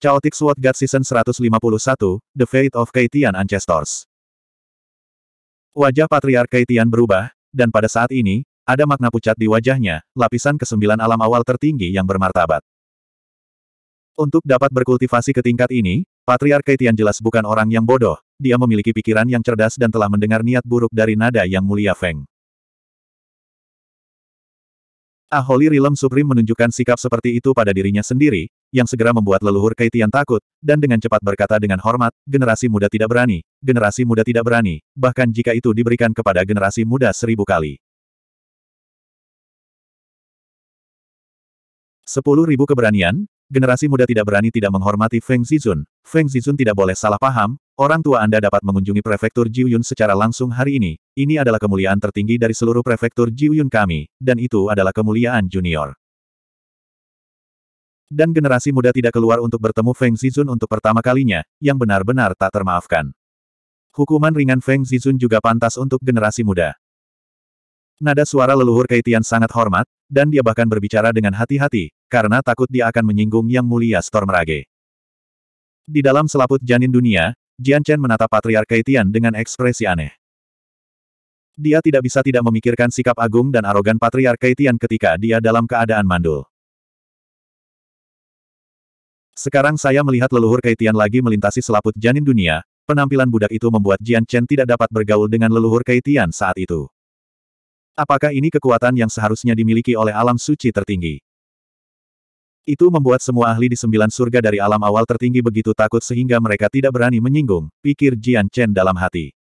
Chaotic Sword God Season 151, The Fate of Kaitian Ancestors. Wajah Patriar Kaitian berubah, dan pada saat ini, ada makna pucat di wajahnya, lapisan kesembilan alam awal tertinggi yang bermartabat. Untuk dapat berkultivasi ke tingkat ini, Patriar Kaitian jelas bukan orang yang bodoh, dia memiliki pikiran yang cerdas dan telah mendengar niat buruk dari nada yang mulia Feng. Aholi Holy Realm Supreme menunjukkan sikap seperti itu pada dirinya sendiri, yang segera membuat leluhur Kaitian takut, dan dengan cepat berkata dengan hormat, generasi muda tidak berani, generasi muda tidak berani, bahkan jika itu diberikan kepada generasi muda seribu kali. Sepuluh ribu keberanian, generasi muda tidak berani tidak menghormati Feng Zizun. Feng Zizun tidak boleh salah paham, orang tua Anda dapat mengunjungi prefektur Jiuyun secara langsung hari ini. Ini adalah kemuliaan tertinggi dari seluruh prefektur Jiuyun kami, dan itu adalah kemuliaan junior. Dan generasi muda tidak keluar untuk bertemu Feng Zizun untuk pertama kalinya, yang benar-benar tak termaafkan. Hukuman ringan Feng Zizun juga pantas untuk generasi muda. Nada suara leluhur Kaitian sangat hormat, dan dia bahkan berbicara dengan hati-hati, karena takut dia akan menyinggung Yang Mulia Stormrage. Di dalam selaput janin dunia, Jian Chen menatap patriar Kaitian dengan ekspresi aneh. Dia tidak bisa tidak memikirkan sikap agung dan arogan patriar Kaitian ketika dia dalam keadaan mandul. Sekarang saya melihat leluhur Kaitian lagi melintasi selaput janin dunia, penampilan budak itu membuat Jian Chen tidak dapat bergaul dengan leluhur Kaitian saat itu. Apakah ini kekuatan yang seharusnya dimiliki oleh alam suci tertinggi? Itu membuat semua ahli di sembilan surga dari alam awal tertinggi begitu takut sehingga mereka tidak berani menyinggung, pikir Jian Chen dalam hati.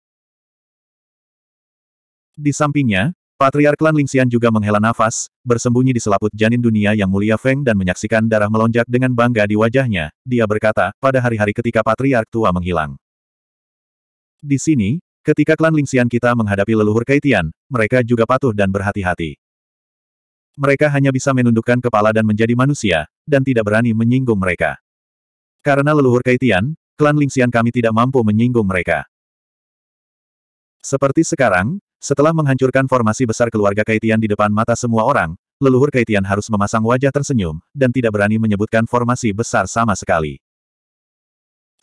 Di sampingnya, Patriark Klan Lingxian juga menghela nafas, bersembunyi di selaput janin dunia yang mulia Feng dan menyaksikan darah melonjak dengan bangga di wajahnya, dia berkata, pada hari-hari ketika Patriark tua menghilang. Di sini, ketika Klan Lingxian kita menghadapi leluhur Kaitian, mereka juga patuh dan berhati-hati. Mereka hanya bisa menundukkan kepala dan menjadi manusia, dan tidak berani menyinggung mereka. Karena leluhur Kaitian, Klan Lingxian kami tidak mampu menyinggung mereka. Seperti sekarang, setelah menghancurkan formasi besar keluarga Kaitian di depan mata semua orang, leluhur Kaitian harus memasang wajah tersenyum, dan tidak berani menyebutkan formasi besar sama sekali.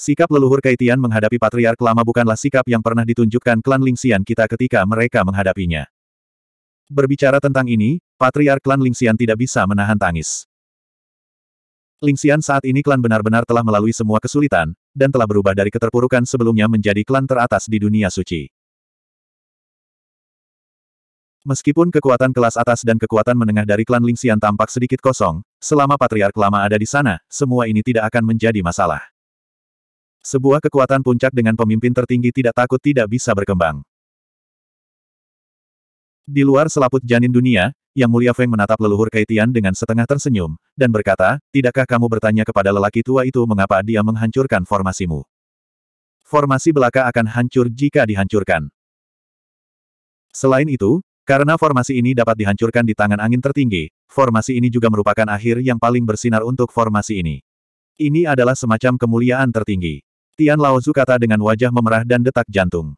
Sikap leluhur Kaitian menghadapi patriark lama bukanlah sikap yang pernah ditunjukkan klan Lingxian kita ketika mereka menghadapinya. Berbicara tentang ini, patriark klan Lingxian tidak bisa menahan tangis. Lingxian saat ini klan benar-benar telah melalui semua kesulitan, dan telah berubah dari keterpurukan sebelumnya menjadi klan teratas di dunia suci. Meskipun kekuatan kelas atas dan kekuatan menengah dari klan Lingxian tampak sedikit kosong, selama patriark lama ada di sana, semua ini tidak akan menjadi masalah. Sebuah kekuatan puncak dengan pemimpin tertinggi tidak takut tidak bisa berkembang. Di luar selaput janin dunia, Yang Mulia Feng menatap leluhur Kaitian dengan setengah tersenyum, dan berkata, Tidakkah kamu bertanya kepada lelaki tua itu mengapa dia menghancurkan formasimu? Formasi belaka akan hancur jika dihancurkan. Selain itu, karena formasi ini dapat dihancurkan di tangan angin tertinggi, formasi ini juga merupakan akhir yang paling bersinar untuk formasi ini. Ini adalah semacam kemuliaan tertinggi. Tian Laozu kata dengan wajah memerah dan detak jantung.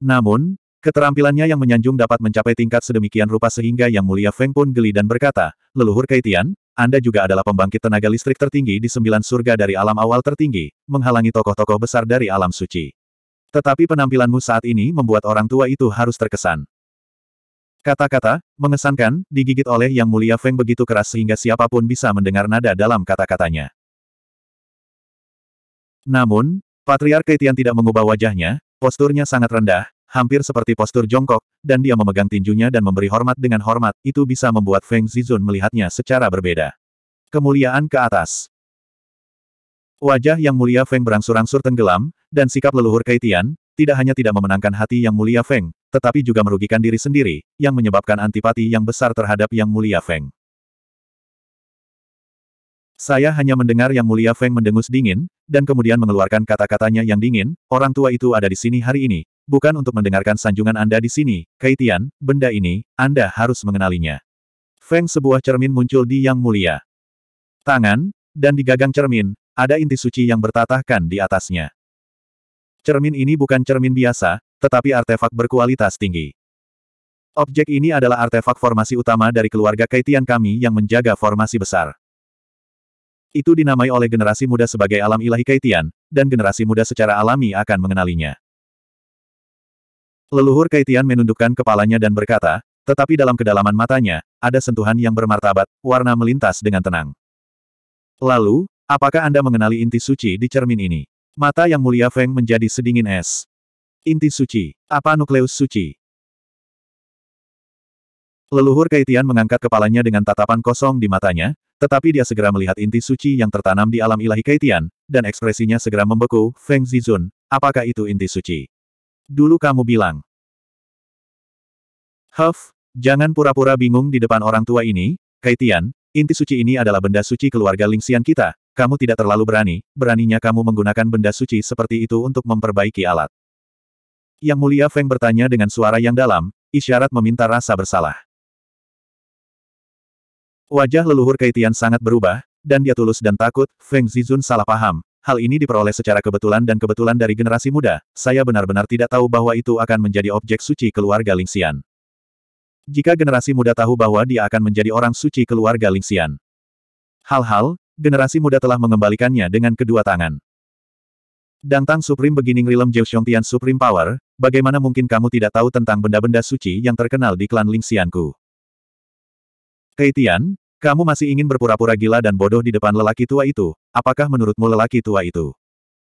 Namun, keterampilannya yang menyanjung dapat mencapai tingkat sedemikian rupa sehingga Yang Mulia Feng pun geli dan berkata, Leluhur Kaitian, Anda juga adalah pembangkit tenaga listrik tertinggi di sembilan surga dari alam awal tertinggi, menghalangi tokoh-tokoh besar dari alam suci. Tetapi penampilanmu saat ini membuat orang tua itu harus terkesan. Kata-kata, mengesankan, digigit oleh Yang Mulia Feng begitu keras sehingga siapapun bisa mendengar nada dalam kata-katanya. Namun, Patriark Keitian tidak mengubah wajahnya, posturnya sangat rendah, hampir seperti postur jongkok, dan dia memegang tinjunya dan memberi hormat dengan hormat, itu bisa membuat Feng Zizun melihatnya secara berbeda. Kemuliaan ke atas. Wajah yang mulia Feng berangsur-angsur tenggelam, dan sikap leluhur Kaitian, tidak hanya tidak memenangkan hati Yang Mulia Feng, tetapi juga merugikan diri sendiri, yang menyebabkan antipati yang besar terhadap Yang Mulia Feng. Saya hanya mendengar Yang Mulia Feng mendengus dingin, dan kemudian mengeluarkan kata-katanya yang dingin, orang tua itu ada di sini hari ini, bukan untuk mendengarkan sanjungan Anda di sini, Kaitian, benda ini, Anda harus mengenalinya. Feng sebuah cermin muncul di Yang Mulia. Tangan, dan di gagang cermin, ada inti suci yang bertatahkan di atasnya. Cermin ini bukan cermin biasa, tetapi artefak berkualitas tinggi. Objek ini adalah artefak formasi utama dari keluarga Kaitian kami yang menjaga formasi besar. Itu dinamai oleh generasi muda sebagai alam ilahi Kaitian, dan generasi muda secara alami akan mengenalinya. Leluhur Kaitian menundukkan kepalanya dan berkata, tetapi dalam kedalaman matanya, ada sentuhan yang bermartabat, warna melintas dengan tenang. Lalu, apakah Anda mengenali inti suci di cermin ini? Mata yang mulia Feng menjadi sedingin es. Inti suci. Apa nukleus suci? Leluhur Kaitian mengangkat kepalanya dengan tatapan kosong di matanya, tetapi dia segera melihat inti suci yang tertanam di alam ilahi Kaitian, dan ekspresinya segera membeku, Feng Zizun, apakah itu inti suci? Dulu kamu bilang. Huff, jangan pura-pura bingung di depan orang tua ini, Kaitian, inti suci ini adalah benda suci keluarga Lingxian kita, kamu tidak terlalu berani, beraninya kamu menggunakan benda suci seperti itu untuk memperbaiki alat. Yang mulia Feng bertanya dengan suara yang dalam, isyarat meminta rasa bersalah. Wajah leluhur Kaitian sangat berubah, dan dia tulus dan takut, Feng Zizun salah paham. Hal ini diperoleh secara kebetulan dan kebetulan dari generasi muda, saya benar-benar tidak tahu bahwa itu akan menjadi objek suci keluarga Lingxian. Jika generasi muda tahu bahwa dia akan menjadi orang suci keluarga Lingxian. Hal-hal, generasi muda telah mengembalikannya dengan kedua tangan. Dangtang Supreme Beginning Realm Jiu Tian Supreme Power, bagaimana mungkin kamu tidak tahu tentang benda-benda suci yang terkenal di klan Ling Lingxianku? Keitian, kamu masih ingin berpura-pura gila dan bodoh di depan lelaki tua itu, apakah menurutmu lelaki tua itu?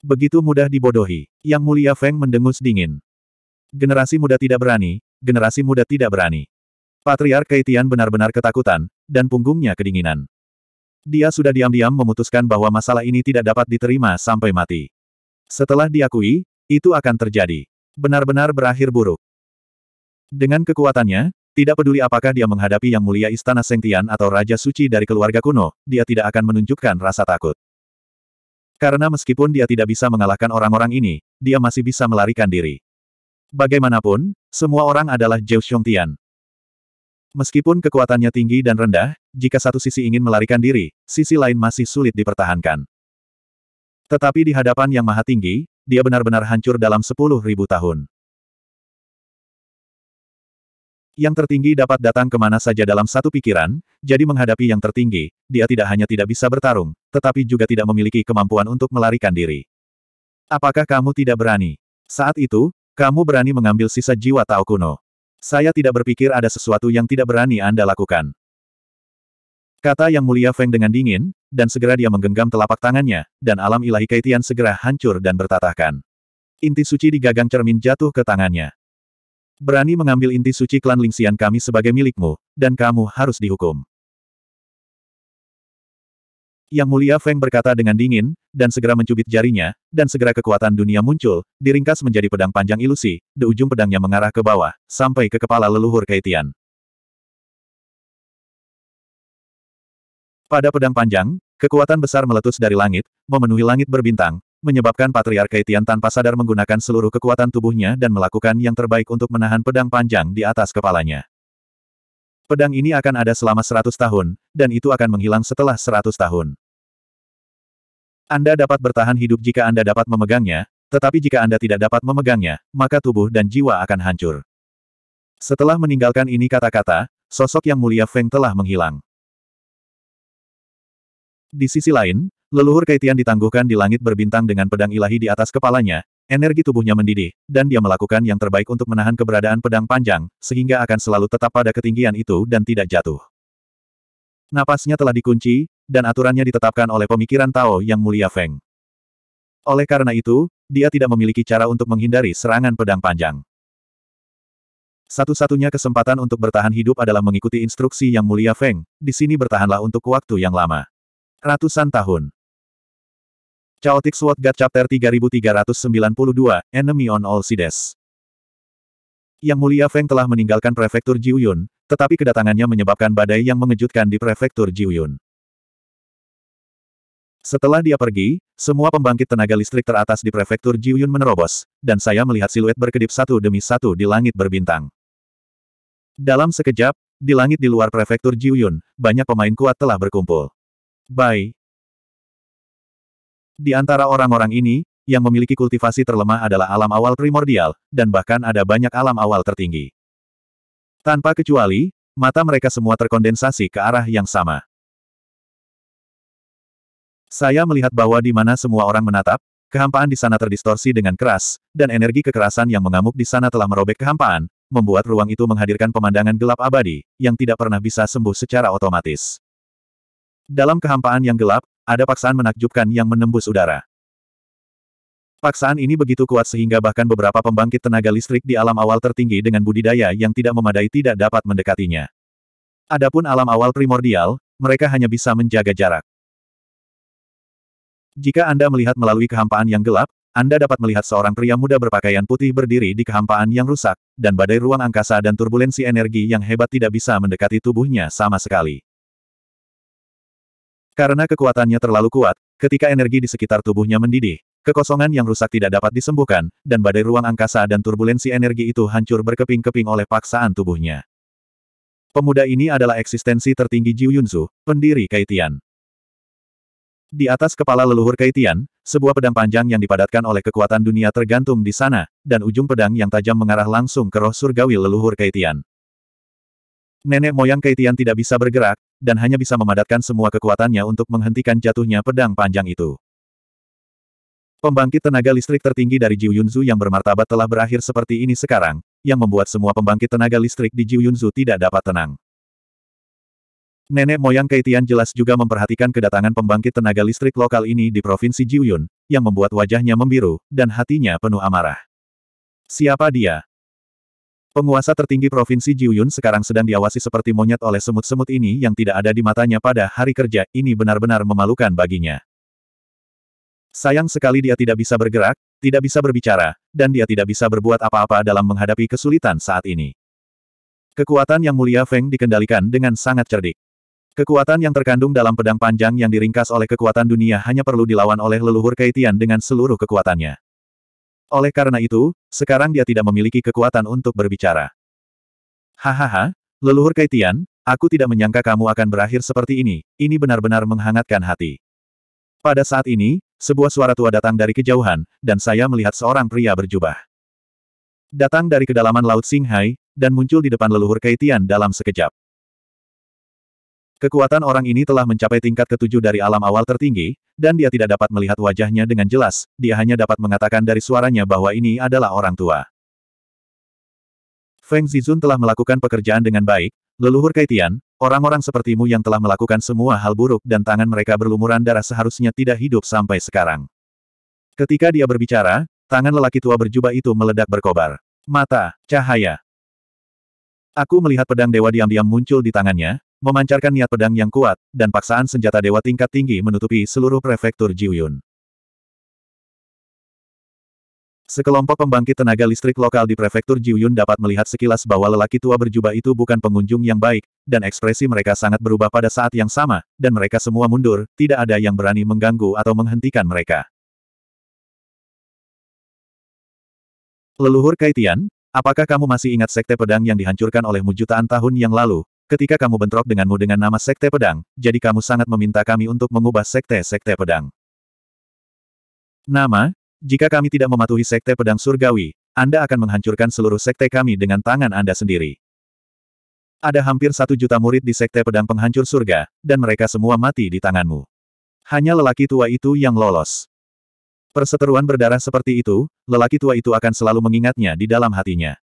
Begitu mudah dibodohi. Yang mulia Feng mendengus dingin. Generasi muda tidak berani, generasi muda tidak berani. Patriark Keitian benar-benar ketakutan, dan punggungnya kedinginan. Dia sudah diam-diam memutuskan bahwa masalah ini tidak dapat diterima sampai mati. Setelah diakui, itu akan terjadi. Benar-benar berakhir buruk. Dengan kekuatannya, tidak peduli apakah dia menghadapi Yang Mulia Istana Sengtian atau Raja Suci dari keluarga kuno, dia tidak akan menunjukkan rasa takut. Karena meskipun dia tidak bisa mengalahkan orang-orang ini, dia masih bisa melarikan diri. Bagaimanapun, semua orang adalah Zhou Tian, Meskipun kekuatannya tinggi dan rendah, jika satu sisi ingin melarikan diri, sisi lain masih sulit dipertahankan. Tetapi di hadapan Yang Maha Tinggi, dia benar-benar hancur dalam sepuluh ribu tahun. Yang tertinggi dapat datang kemana saja dalam satu pikiran, jadi menghadapi yang tertinggi, dia tidak hanya tidak bisa bertarung, tetapi juga tidak memiliki kemampuan untuk melarikan diri. Apakah kamu tidak berani? Saat itu, kamu berani mengambil sisa jiwa Tao kuno. Saya tidak berpikir ada sesuatu yang tidak berani Anda lakukan. Kata yang mulia Feng dengan dingin, dan segera dia menggenggam telapak tangannya, dan alam ilahi Kaitian segera hancur dan bertatahkan. Inti suci di gagang cermin jatuh ke tangannya. Berani mengambil inti suci klan Lingxian kami sebagai milikmu, dan kamu harus dihukum. Yang mulia Feng berkata dengan dingin, dan segera mencubit jarinya, dan segera kekuatan dunia muncul, diringkas menjadi pedang panjang ilusi, Di ujung pedangnya mengarah ke bawah, sampai ke kepala leluhur Keitian. Pada pedang panjang, kekuatan besar meletus dari langit, memenuhi langit berbintang, menyebabkan Patriark Kaitian tanpa sadar menggunakan seluruh kekuatan tubuhnya dan melakukan yang terbaik untuk menahan pedang panjang di atas kepalanya. Pedang ini akan ada selama seratus tahun, dan itu akan menghilang setelah seratus tahun. Anda dapat bertahan hidup jika Anda dapat memegangnya, tetapi jika Anda tidak dapat memegangnya, maka tubuh dan jiwa akan hancur. Setelah meninggalkan ini kata-kata, sosok yang mulia Feng telah menghilang. Di sisi lain, leluhur Kaitian ditangguhkan di langit berbintang dengan pedang ilahi di atas kepalanya, energi tubuhnya mendidih, dan dia melakukan yang terbaik untuk menahan keberadaan pedang panjang, sehingga akan selalu tetap pada ketinggian itu dan tidak jatuh. Napasnya telah dikunci, dan aturannya ditetapkan oleh pemikiran Tao yang mulia Feng. Oleh karena itu, dia tidak memiliki cara untuk menghindari serangan pedang panjang. Satu-satunya kesempatan untuk bertahan hidup adalah mengikuti instruksi yang mulia Feng, di sini bertahanlah untuk waktu yang lama. Ratusan tahun. Chaotic Sword God Chapter 3392, Enemy on All Sides. Yang mulia Feng telah meninggalkan prefektur Jiuyun, tetapi kedatangannya menyebabkan badai yang mengejutkan di prefektur Jiuyun. Setelah dia pergi, semua pembangkit tenaga listrik teratas di prefektur Jiuyun menerobos, dan saya melihat siluet berkedip satu demi satu di langit berbintang. Dalam sekejap, di langit di luar prefektur Jiuyun, banyak pemain kuat telah berkumpul. Bye. Di antara orang-orang ini, yang memiliki kultivasi terlemah adalah alam awal primordial, dan bahkan ada banyak alam awal tertinggi. Tanpa kecuali, mata mereka semua terkondensasi ke arah yang sama. Saya melihat bahwa di mana semua orang menatap, kehampaan di sana terdistorsi dengan keras, dan energi kekerasan yang mengamuk di sana telah merobek kehampaan, membuat ruang itu menghadirkan pemandangan gelap abadi, yang tidak pernah bisa sembuh secara otomatis. Dalam kehampaan yang gelap, ada paksaan menakjubkan yang menembus udara. Paksaan ini begitu kuat sehingga bahkan beberapa pembangkit tenaga listrik di alam awal tertinggi dengan budidaya yang tidak memadai tidak dapat mendekatinya. Adapun alam awal primordial, mereka hanya bisa menjaga jarak. Jika Anda melihat melalui kehampaan yang gelap, Anda dapat melihat seorang pria muda berpakaian putih berdiri di kehampaan yang rusak, dan badai ruang angkasa dan turbulensi energi yang hebat tidak bisa mendekati tubuhnya sama sekali. Karena kekuatannya terlalu kuat, ketika energi di sekitar tubuhnya mendidih, Kekosongan yang rusak tidak dapat disembuhkan, dan badai ruang angkasa dan turbulensi energi itu hancur berkeping-keping oleh paksaan tubuhnya. Pemuda ini adalah eksistensi tertinggi Jiu Yunzu, pendiri Kaitian. Di atas kepala leluhur Kaitian, sebuah pedang panjang yang dipadatkan oleh kekuatan dunia tergantung di sana, dan ujung pedang yang tajam mengarah langsung ke roh surgawi leluhur Kaitian. Nenek moyang Kaitian tidak bisa bergerak, dan hanya bisa memadatkan semua kekuatannya untuk menghentikan jatuhnya pedang panjang itu. Pembangkit tenaga listrik tertinggi dari Jiu Yunzu yang bermartabat telah berakhir seperti ini sekarang, yang membuat semua pembangkit tenaga listrik di Jiu Yunzu tidak dapat tenang. Nenek moyang Keitian jelas juga memperhatikan kedatangan pembangkit tenaga listrik lokal ini di Provinsi Jiuyun, yang membuat wajahnya membiru, dan hatinya penuh amarah. Siapa dia? Penguasa tertinggi Provinsi Jiuyun sekarang sedang diawasi seperti monyet oleh semut-semut ini yang tidak ada di matanya pada hari kerja, ini benar-benar memalukan baginya. Sayang sekali dia tidak bisa bergerak, tidak bisa berbicara, dan dia tidak bisa berbuat apa-apa dalam menghadapi kesulitan saat ini. Kekuatan yang mulia Feng dikendalikan dengan sangat cerdik. Kekuatan yang terkandung dalam pedang panjang yang diringkas oleh kekuatan dunia hanya perlu dilawan oleh leluhur Kaitian dengan seluruh kekuatannya. Oleh karena itu, sekarang dia tidak memiliki kekuatan untuk berbicara. Hahaha, leluhur Kaitian, aku tidak menyangka kamu akan berakhir seperti ini, ini benar-benar menghangatkan hati. Pada saat ini, sebuah suara tua datang dari kejauhan, dan saya melihat seorang pria berjubah. Datang dari kedalaman Laut Singhai, dan muncul di depan leluhur Kaitian dalam sekejap. Kekuatan orang ini telah mencapai tingkat ketujuh dari alam awal tertinggi, dan dia tidak dapat melihat wajahnya dengan jelas, dia hanya dapat mengatakan dari suaranya bahwa ini adalah orang tua. Feng Zizun telah melakukan pekerjaan dengan baik, leluhur Kaitian, Orang-orang sepertimu yang telah melakukan semua hal buruk dan tangan mereka berlumuran darah seharusnya tidak hidup sampai sekarang. Ketika dia berbicara, tangan lelaki tua berjubah itu meledak berkobar. Mata, cahaya. Aku melihat pedang dewa diam-diam muncul di tangannya, memancarkan niat pedang yang kuat, dan paksaan senjata dewa tingkat tinggi menutupi seluruh prefektur Jiuyun. Sekelompok pembangkit tenaga listrik lokal di prefektur Jiuyun dapat melihat sekilas bahwa lelaki tua berjubah itu bukan pengunjung yang baik, dan ekspresi mereka sangat berubah pada saat yang sama, dan mereka semua mundur, tidak ada yang berani mengganggu atau menghentikan mereka. Leluhur Kaitian, apakah kamu masih ingat sekte pedang yang dihancurkan olehmu jutaan tahun yang lalu, ketika kamu bentrok denganmu dengan nama sekte pedang, jadi kamu sangat meminta kami untuk mengubah sekte-sekte pedang. Nama, jika kami tidak mematuhi Sekte Pedang Surgawi, Anda akan menghancurkan seluruh sekte kami dengan tangan Anda sendiri. Ada hampir satu juta murid di Sekte Pedang Penghancur Surga, dan mereka semua mati di tanganmu. Hanya lelaki tua itu yang lolos. Perseteruan berdarah seperti itu, lelaki tua itu akan selalu mengingatnya di dalam hatinya.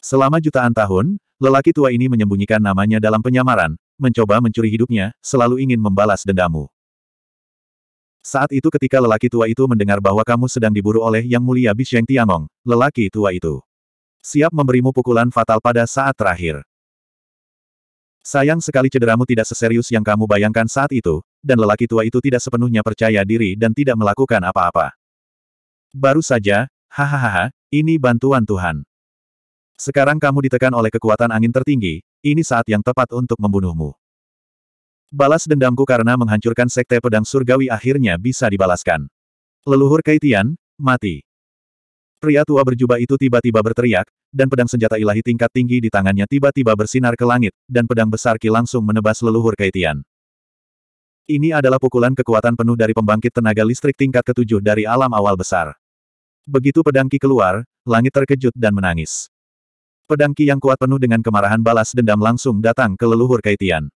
Selama jutaan tahun, lelaki tua ini menyembunyikan namanya dalam penyamaran, mencoba mencuri hidupnya, selalu ingin membalas dendamu. Saat itu ketika lelaki tua itu mendengar bahwa kamu sedang diburu oleh Yang Mulia Bisheng Tianong, lelaki tua itu siap memberimu pukulan fatal pada saat terakhir. Sayang sekali cederamu tidak seserius yang kamu bayangkan saat itu, dan lelaki tua itu tidak sepenuhnya percaya diri dan tidak melakukan apa-apa. Baru saja, hahaha, ini bantuan Tuhan. Sekarang kamu ditekan oleh kekuatan angin tertinggi, ini saat yang tepat untuk membunuhmu. Balas dendamku karena menghancurkan sekte pedang surgawi akhirnya bisa dibalaskan. Leluhur Kaitian, mati. Pria tua berjubah itu tiba-tiba berteriak, dan pedang senjata ilahi tingkat tinggi di tangannya tiba-tiba bersinar ke langit, dan pedang besar Ki langsung menebas leluhur Kaitian. Ini adalah pukulan kekuatan penuh dari pembangkit tenaga listrik tingkat ketujuh dari alam awal besar. Begitu pedang Ki keluar, langit terkejut dan menangis. Pedang Ki yang kuat penuh dengan kemarahan balas dendam langsung datang ke leluhur Kaitian.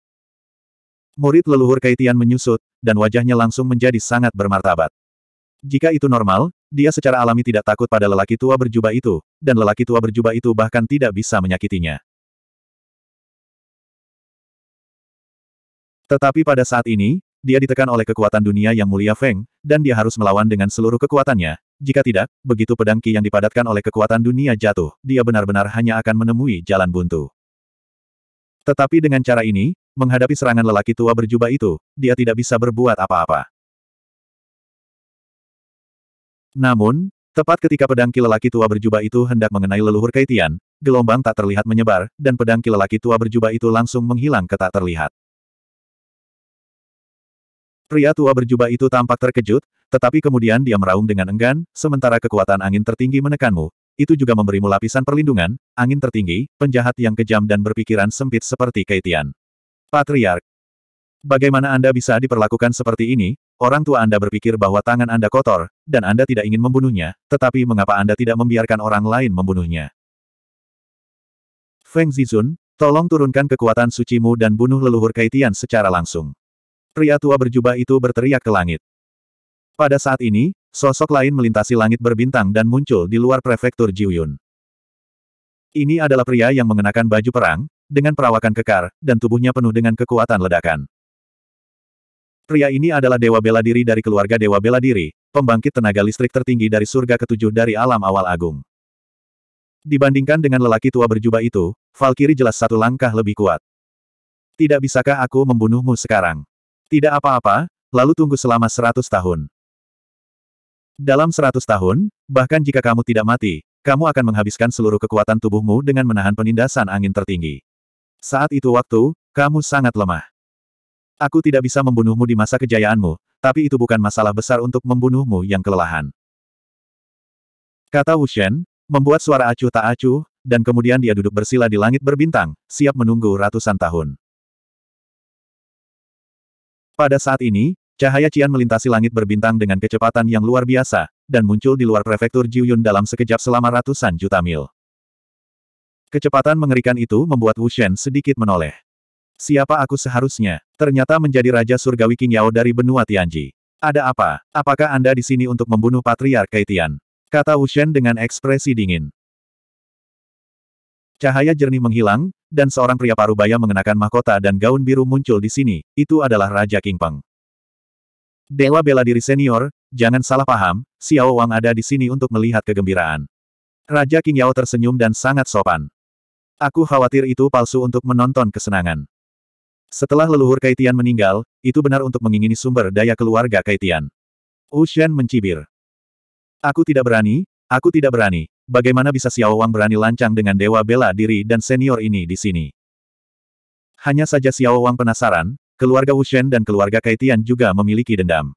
Murid leluhur Kaitian menyusut, dan wajahnya langsung menjadi sangat bermartabat. Jika itu normal, dia secara alami tidak takut pada lelaki tua berjubah itu, dan lelaki tua berjubah itu bahkan tidak bisa menyakitinya. Tetapi pada saat ini, dia ditekan oleh kekuatan dunia yang mulia Feng, dan dia harus melawan dengan seluruh kekuatannya. Jika tidak, begitu pedang Qi yang dipadatkan oleh kekuatan dunia jatuh, dia benar-benar hanya akan menemui jalan buntu. Tetapi dengan cara ini, menghadapi serangan lelaki tua berjubah itu, dia tidak bisa berbuat apa-apa. Namun, tepat ketika pedang lelaki tua berjubah itu hendak mengenai leluhur Kaitian, gelombang tak terlihat menyebar, dan pedang lelaki tua berjubah itu langsung menghilang ke tak terlihat. Pria tua berjubah itu tampak terkejut, tetapi kemudian dia meraung dengan enggan, sementara kekuatan angin tertinggi menekanmu. Itu juga memberimu lapisan perlindungan, angin tertinggi, penjahat yang kejam dan berpikiran sempit seperti Kaitian. Patriark. Bagaimana Anda bisa diperlakukan seperti ini? Orang tua Anda berpikir bahwa tangan Anda kotor, dan Anda tidak ingin membunuhnya, tetapi mengapa Anda tidak membiarkan orang lain membunuhnya? Feng Zizun, tolong turunkan kekuatan sucimu dan bunuh leluhur Kaitian secara langsung. Pria tua berjubah itu berteriak ke langit. Pada saat ini, sosok lain melintasi langit berbintang dan muncul di luar prefektur Jiuyun. Ini adalah pria yang mengenakan baju perang, dengan perawakan kekar, dan tubuhnya penuh dengan kekuatan ledakan. Pria ini adalah dewa bela diri dari keluarga dewa bela diri, pembangkit tenaga listrik tertinggi dari surga ketujuh dari alam awal agung. Dibandingkan dengan lelaki tua berjubah itu, Valkyrie jelas satu langkah lebih kuat. Tidak bisakah aku membunuhmu sekarang? Tidak apa-apa, lalu tunggu selama seratus tahun. Dalam seratus tahun, bahkan jika kamu tidak mati, kamu akan menghabiskan seluruh kekuatan tubuhmu dengan menahan penindasan angin tertinggi. Saat itu waktu, kamu sangat lemah. Aku tidak bisa membunuhmu di masa kejayaanmu, tapi itu bukan masalah besar untuk membunuhmu yang kelelahan. Kata Wushen, membuat suara acuh tak acuh, dan kemudian dia duduk bersila di langit berbintang, siap menunggu ratusan tahun. Pada saat ini, cahaya Cian melintasi langit berbintang dengan kecepatan yang luar biasa, dan muncul di luar prefektur Jiuyun dalam sekejap selama ratusan juta mil. Kecepatan mengerikan itu membuat Wu Shen sedikit menoleh. Siapa aku seharusnya? Ternyata menjadi Raja Surgawi King Yao dari benua Tianji. Ada apa? Apakah Anda di sini untuk membunuh Patriark Kaitian? Kata Wu Shen dengan ekspresi dingin. Cahaya jernih menghilang, dan seorang pria paruh baya mengenakan mahkota dan gaun biru muncul di sini, itu adalah Raja King Peng. Dewa bela diri senior, jangan salah paham, Xiao Wang ada di sini untuk melihat kegembiraan. Raja King Yao tersenyum dan sangat sopan. Aku khawatir itu palsu untuk menonton kesenangan. Setelah leluhur Kaitian meninggal, itu benar untuk mengingini sumber daya keluarga Kaitian. Ushen mencibir. Aku tidak berani, aku tidak berani. Bagaimana bisa Xiao Wang berani lancang dengan dewa bela diri dan senior ini di sini? Hanya saja Xiao Wang penasaran, keluarga Wushen dan keluarga Kaitian juga memiliki dendam.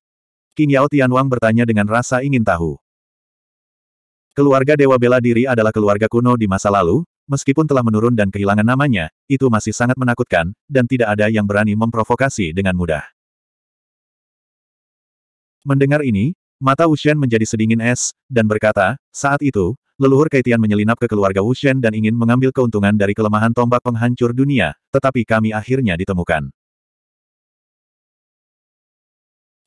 King Yao Tian Wang bertanya dengan rasa ingin tahu. Keluarga Dewa Bela Diri adalah keluarga kuno di masa lalu, meskipun telah menurun dan kehilangan namanya, itu masih sangat menakutkan, dan tidak ada yang berani memprovokasi dengan mudah. Mendengar ini, mata Wuxian menjadi sedingin es, dan berkata, saat itu, leluhur Kaitian menyelinap ke keluarga Wuxian dan ingin mengambil keuntungan dari kelemahan tombak penghancur dunia, tetapi kami akhirnya ditemukan.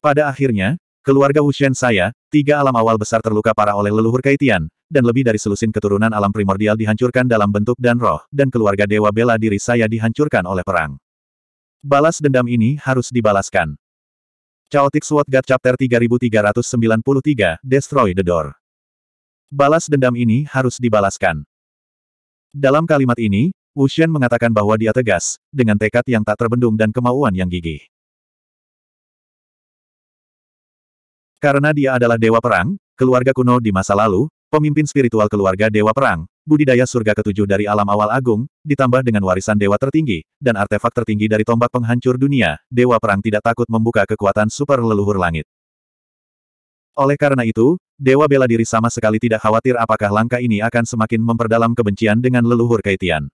Pada akhirnya, Keluarga Wushen saya, tiga alam awal besar terluka parah oleh leluhur Kaitian, dan lebih dari selusin keturunan alam primordial dihancurkan dalam bentuk dan roh, dan keluarga dewa bela diri saya dihancurkan oleh perang. Balas dendam ini harus dibalaskan. Chaotic Sword God Chapter 3393, Destroy the Door. Balas dendam ini harus dibalaskan. Dalam kalimat ini, Wu mengatakan bahwa dia tegas, dengan tekad yang tak terbendung dan kemauan yang gigih. Karena dia adalah dewa perang, keluarga kuno di masa lalu, pemimpin spiritual keluarga dewa perang, budidaya surga ketujuh dari alam awal agung, ditambah dengan warisan dewa tertinggi, dan artefak tertinggi dari tombak penghancur dunia, dewa perang tidak takut membuka kekuatan super leluhur langit. Oleh karena itu, dewa bela diri sama sekali tidak khawatir apakah langkah ini akan semakin memperdalam kebencian dengan leluhur Kaitian.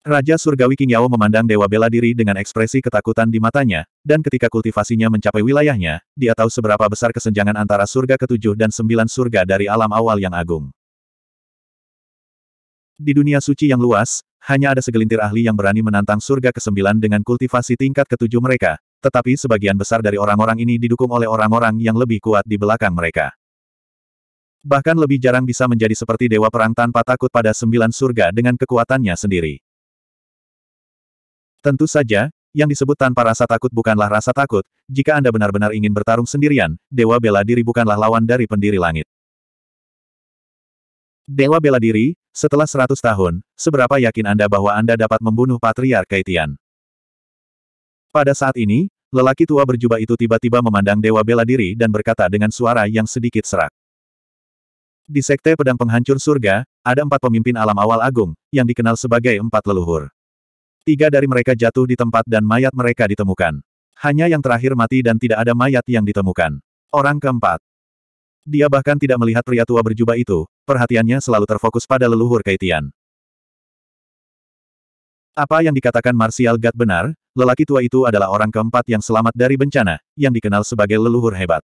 Raja Surgawi King Yao memandang Dewa Bela Diri dengan ekspresi ketakutan di matanya, dan ketika kultivasinya mencapai wilayahnya, dia tahu seberapa besar kesenjangan antara surga ketujuh dan sembilan surga dari alam awal yang agung. Di dunia suci yang luas, hanya ada segelintir ahli yang berani menantang surga kesembilan dengan kultivasi tingkat ketujuh mereka, tetapi sebagian besar dari orang-orang ini didukung oleh orang-orang yang lebih kuat di belakang mereka. Bahkan lebih jarang bisa menjadi seperti dewa perang tanpa takut pada sembilan surga dengan kekuatannya sendiri. Tentu saja, yang disebut tanpa rasa takut bukanlah rasa takut, jika Anda benar-benar ingin bertarung sendirian, Dewa Bela Diri bukanlah lawan dari pendiri langit. Dewa Bela Diri, setelah 100 tahun, seberapa yakin Anda bahwa Anda dapat membunuh Patriark Kaitian? Pada saat ini, lelaki tua berjubah itu tiba-tiba memandang Dewa Bela Diri dan berkata dengan suara yang sedikit serak. Di Sekte Pedang Penghancur Surga, ada empat pemimpin alam awal agung, yang dikenal sebagai empat leluhur. Tiga dari mereka jatuh di tempat dan mayat mereka ditemukan. Hanya yang terakhir mati dan tidak ada mayat yang ditemukan. Orang keempat. Dia bahkan tidak melihat pria tua berjubah itu, perhatiannya selalu terfokus pada leluhur Kaitian. Apa yang dikatakan Martial Gad benar, lelaki tua itu adalah orang keempat yang selamat dari bencana, yang dikenal sebagai leluhur hebat.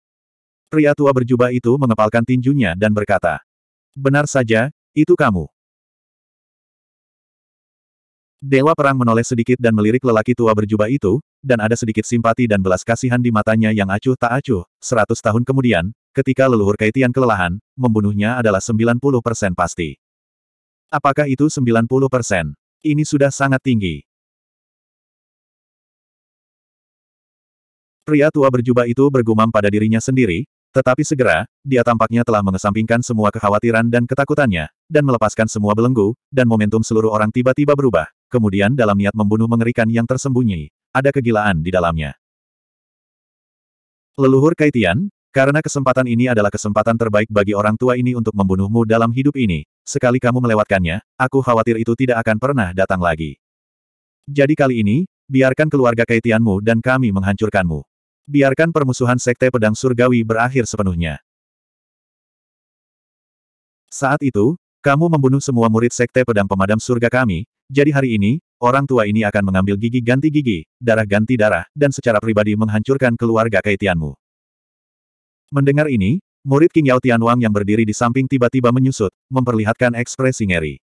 Pria tua berjubah itu mengepalkan tinjunya dan berkata, Benar saja, itu kamu. Dewa Perang menoleh sedikit dan melirik lelaki tua berjubah itu, dan ada sedikit simpati dan belas kasihan di matanya yang acuh tak acuh. Seratus tahun kemudian, ketika leluhur Kaitian kelelahan, membunuhnya adalah 90% pasti. Apakah itu 90%? Ini sudah sangat tinggi. Pria tua berjubah itu bergumam pada dirinya sendiri, tetapi segera, dia tampaknya telah mengesampingkan semua kekhawatiran dan ketakutannya, dan melepaskan semua belenggu, dan momentum seluruh orang tiba-tiba berubah, kemudian dalam niat membunuh mengerikan yang tersembunyi, ada kegilaan di dalamnya. Leluhur Kaitian, karena kesempatan ini adalah kesempatan terbaik bagi orang tua ini untuk membunuhmu dalam hidup ini, sekali kamu melewatkannya, aku khawatir itu tidak akan pernah datang lagi. Jadi kali ini, biarkan keluarga Kaitianmu dan kami menghancurkanmu. Biarkan permusuhan Sekte Pedang Surgawi berakhir sepenuhnya. Saat itu, kamu membunuh semua murid Sekte Pedang Pemadam Surga kami, jadi hari ini, orang tua ini akan mengambil gigi ganti gigi, darah ganti darah, dan secara pribadi menghancurkan keluarga Kaitianmu. Mendengar ini, murid King Yao Tianwang yang berdiri di samping tiba-tiba menyusut, memperlihatkan ekspresi ngeri.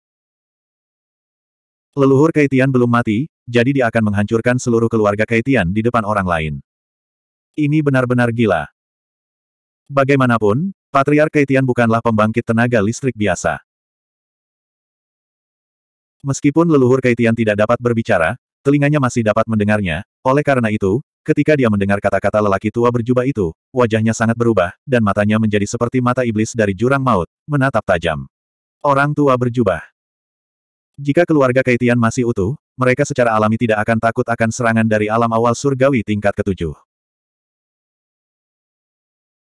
Leluhur Kaitian belum mati, jadi dia akan menghancurkan seluruh keluarga Kaitian di depan orang lain. Ini benar-benar gila. Bagaimanapun, Patriark Kaitian bukanlah pembangkit tenaga listrik biasa. Meskipun leluhur Kaitian tidak dapat berbicara, telinganya masih dapat mendengarnya, oleh karena itu, ketika dia mendengar kata-kata lelaki tua berjubah itu, wajahnya sangat berubah, dan matanya menjadi seperti mata iblis dari jurang maut, menatap tajam. Orang tua berjubah. Jika keluarga Kaitian masih utuh, mereka secara alami tidak akan takut akan serangan dari alam awal surgawi tingkat ketujuh.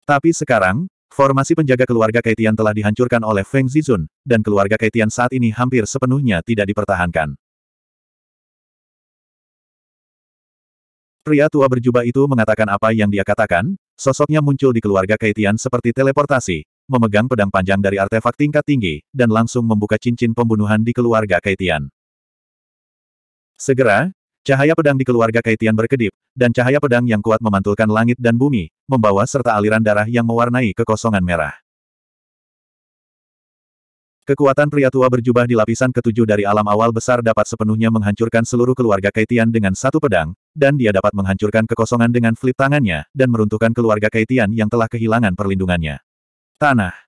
Tapi sekarang, Formasi penjaga keluarga Kaitian telah dihancurkan oleh Feng Zizun, dan keluarga Kaitian saat ini hampir sepenuhnya tidak dipertahankan. Pria tua berjubah itu mengatakan apa yang dia katakan, sosoknya muncul di keluarga Kaitian seperti teleportasi, memegang pedang panjang dari artefak tingkat tinggi, dan langsung membuka cincin pembunuhan di keluarga Kaitian. Segera, Cahaya pedang di keluarga Kaitian berkedip, dan cahaya pedang yang kuat memantulkan langit dan bumi, membawa serta aliran darah yang mewarnai kekosongan merah. Kekuatan pria tua berjubah di lapisan ketujuh dari alam awal besar dapat sepenuhnya menghancurkan seluruh keluarga Kaitian dengan satu pedang, dan dia dapat menghancurkan kekosongan dengan flip tangannya, dan meruntuhkan keluarga Kaitian yang telah kehilangan perlindungannya. Tanah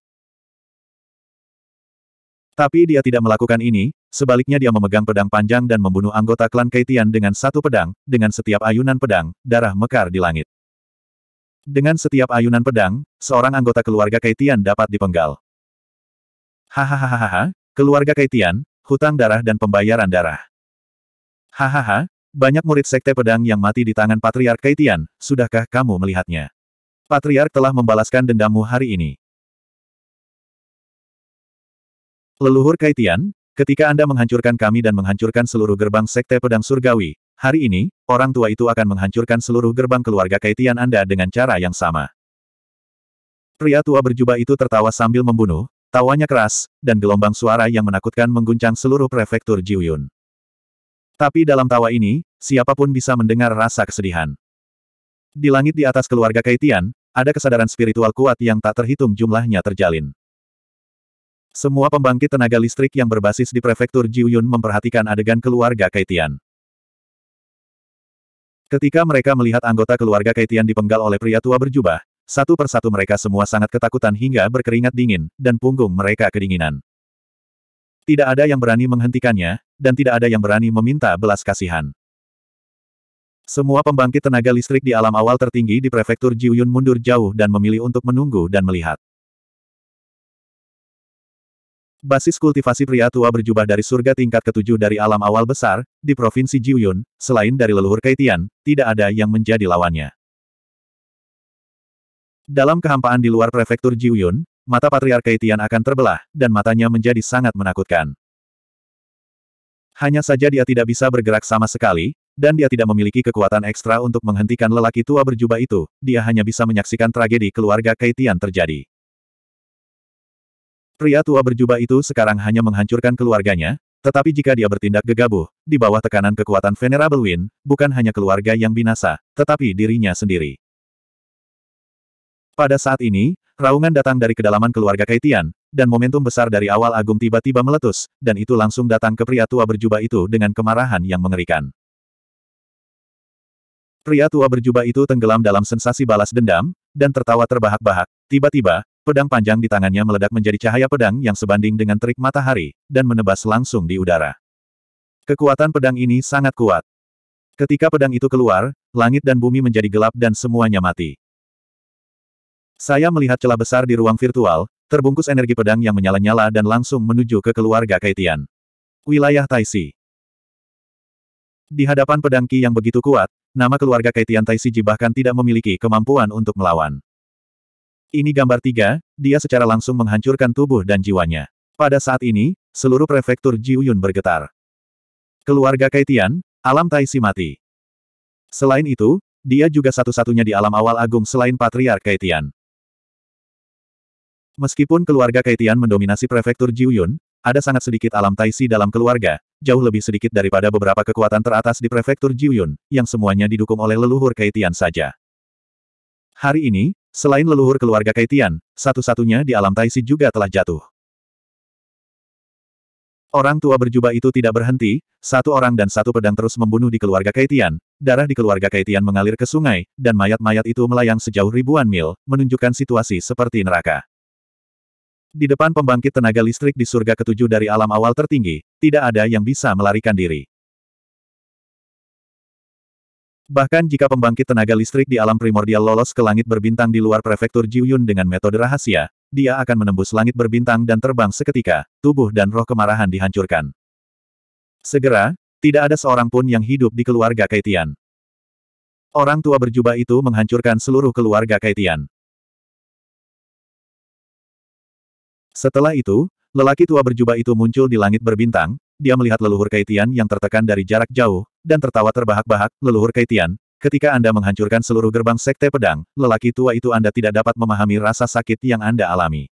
tapi dia tidak melakukan ini, sebaliknya dia memegang pedang panjang dan membunuh anggota klan Kaitian dengan satu pedang, dengan setiap ayunan pedang, darah mekar di langit. Dengan setiap ayunan pedang, seorang anggota keluarga Kaitian dapat dipenggal. Hahaha, keluarga Kaitian, hutang darah dan pembayaran darah. Hahaha, banyak murid sekte pedang yang mati di tangan Patriark Kaitian, sudahkah kamu melihatnya? Patriark telah membalaskan dendammu hari ini. Leluhur Kaitian, ketika Anda menghancurkan kami dan menghancurkan seluruh gerbang Sekte Pedang Surgawi, hari ini, orang tua itu akan menghancurkan seluruh gerbang keluarga Kaitian Anda dengan cara yang sama. Pria tua berjubah itu tertawa sambil membunuh, tawanya keras, dan gelombang suara yang menakutkan mengguncang seluruh prefektur Jiuyun. Tapi dalam tawa ini, siapapun bisa mendengar rasa kesedihan. Di langit di atas keluarga Kaitian, ada kesadaran spiritual kuat yang tak terhitung jumlahnya terjalin. Semua pembangkit tenaga listrik yang berbasis di prefektur Jiuyun memperhatikan adegan keluarga Kaitian. Ketika mereka melihat anggota keluarga Kaitian dipenggal oleh pria tua berjubah, satu persatu mereka semua sangat ketakutan hingga berkeringat dingin, dan punggung mereka kedinginan. Tidak ada yang berani menghentikannya, dan tidak ada yang berani meminta belas kasihan. Semua pembangkit tenaga listrik di alam awal tertinggi di prefektur Jiuyun mundur jauh dan memilih untuk menunggu dan melihat. Basis kultivasi pria tua berjubah dari surga tingkat ketujuh dari alam awal besar, di Provinsi Jiuyun, selain dari leluhur Kaitian, tidak ada yang menjadi lawannya. Dalam kehampaan di luar prefektur Jiuyun, mata Patriark Kaitian akan terbelah, dan matanya menjadi sangat menakutkan. Hanya saja dia tidak bisa bergerak sama sekali, dan dia tidak memiliki kekuatan ekstra untuk menghentikan lelaki tua berjubah itu, dia hanya bisa menyaksikan tragedi keluarga Kaitian terjadi. Pria tua berjubah itu sekarang hanya menghancurkan keluarganya, tetapi jika dia bertindak gegabah, di bawah tekanan kekuatan Venerable Wind, bukan hanya keluarga yang binasa, tetapi dirinya sendiri. Pada saat ini, raungan datang dari kedalaman keluarga Kaitian, dan momentum besar dari awal Agung tiba-tiba meletus, dan itu langsung datang ke pria tua berjubah itu dengan kemarahan yang mengerikan. Pria tua berjubah itu tenggelam dalam sensasi balas dendam, dan tertawa terbahak-bahak, Tiba-tiba, pedang panjang di tangannya meledak menjadi cahaya pedang yang sebanding dengan terik matahari, dan menebas langsung di udara. Kekuatan pedang ini sangat kuat. Ketika pedang itu keluar, langit dan bumi menjadi gelap dan semuanya mati. Saya melihat celah besar di ruang virtual, terbungkus energi pedang yang menyala-nyala dan langsung menuju ke keluarga Kaitian. Wilayah Taisi. Di hadapan pedang Ki yang begitu kuat, nama keluarga Kaitian Taisi bahkan tidak memiliki kemampuan untuk melawan. Ini gambar tiga, dia secara langsung menghancurkan tubuh dan jiwanya. Pada saat ini, seluruh prefektur Jiuyun bergetar. Keluarga Kaitian, alam Taisi mati. Selain itu, dia juga satu-satunya di alam awal agung selain Patriark Kaitian. Meskipun keluarga Kaitian mendominasi prefektur Jiuyun, ada sangat sedikit alam Taisi dalam keluarga, jauh lebih sedikit daripada beberapa kekuatan teratas di prefektur Jiuyun, yang semuanya didukung oleh leluhur Kaitian saja. Hari ini, Selain leluhur keluarga Kaitian, satu-satunya di alam Taisi juga telah jatuh. Orang tua berjubah itu tidak berhenti, satu orang dan satu pedang terus membunuh di keluarga Kaitian, darah di keluarga Kaitian mengalir ke sungai, dan mayat-mayat itu melayang sejauh ribuan mil, menunjukkan situasi seperti neraka. Di depan pembangkit tenaga listrik di surga ketujuh dari alam awal tertinggi, tidak ada yang bisa melarikan diri. Bahkan jika pembangkit tenaga listrik di alam primordial lolos ke langit berbintang di luar prefektur Jiuyun dengan metode rahasia, dia akan menembus langit berbintang dan terbang seketika, tubuh dan roh kemarahan dihancurkan. Segera, tidak ada seorang pun yang hidup di keluarga Kaitian. Orang tua berjubah itu menghancurkan seluruh keluarga Kaitian. Setelah itu, lelaki tua berjubah itu muncul di langit berbintang, dia melihat leluhur Kaitian yang tertekan dari jarak jauh, dan tertawa terbahak-bahak, leluhur Kaitian, ketika Anda menghancurkan seluruh gerbang sekte pedang, lelaki tua itu Anda tidak dapat memahami rasa sakit yang Anda alami.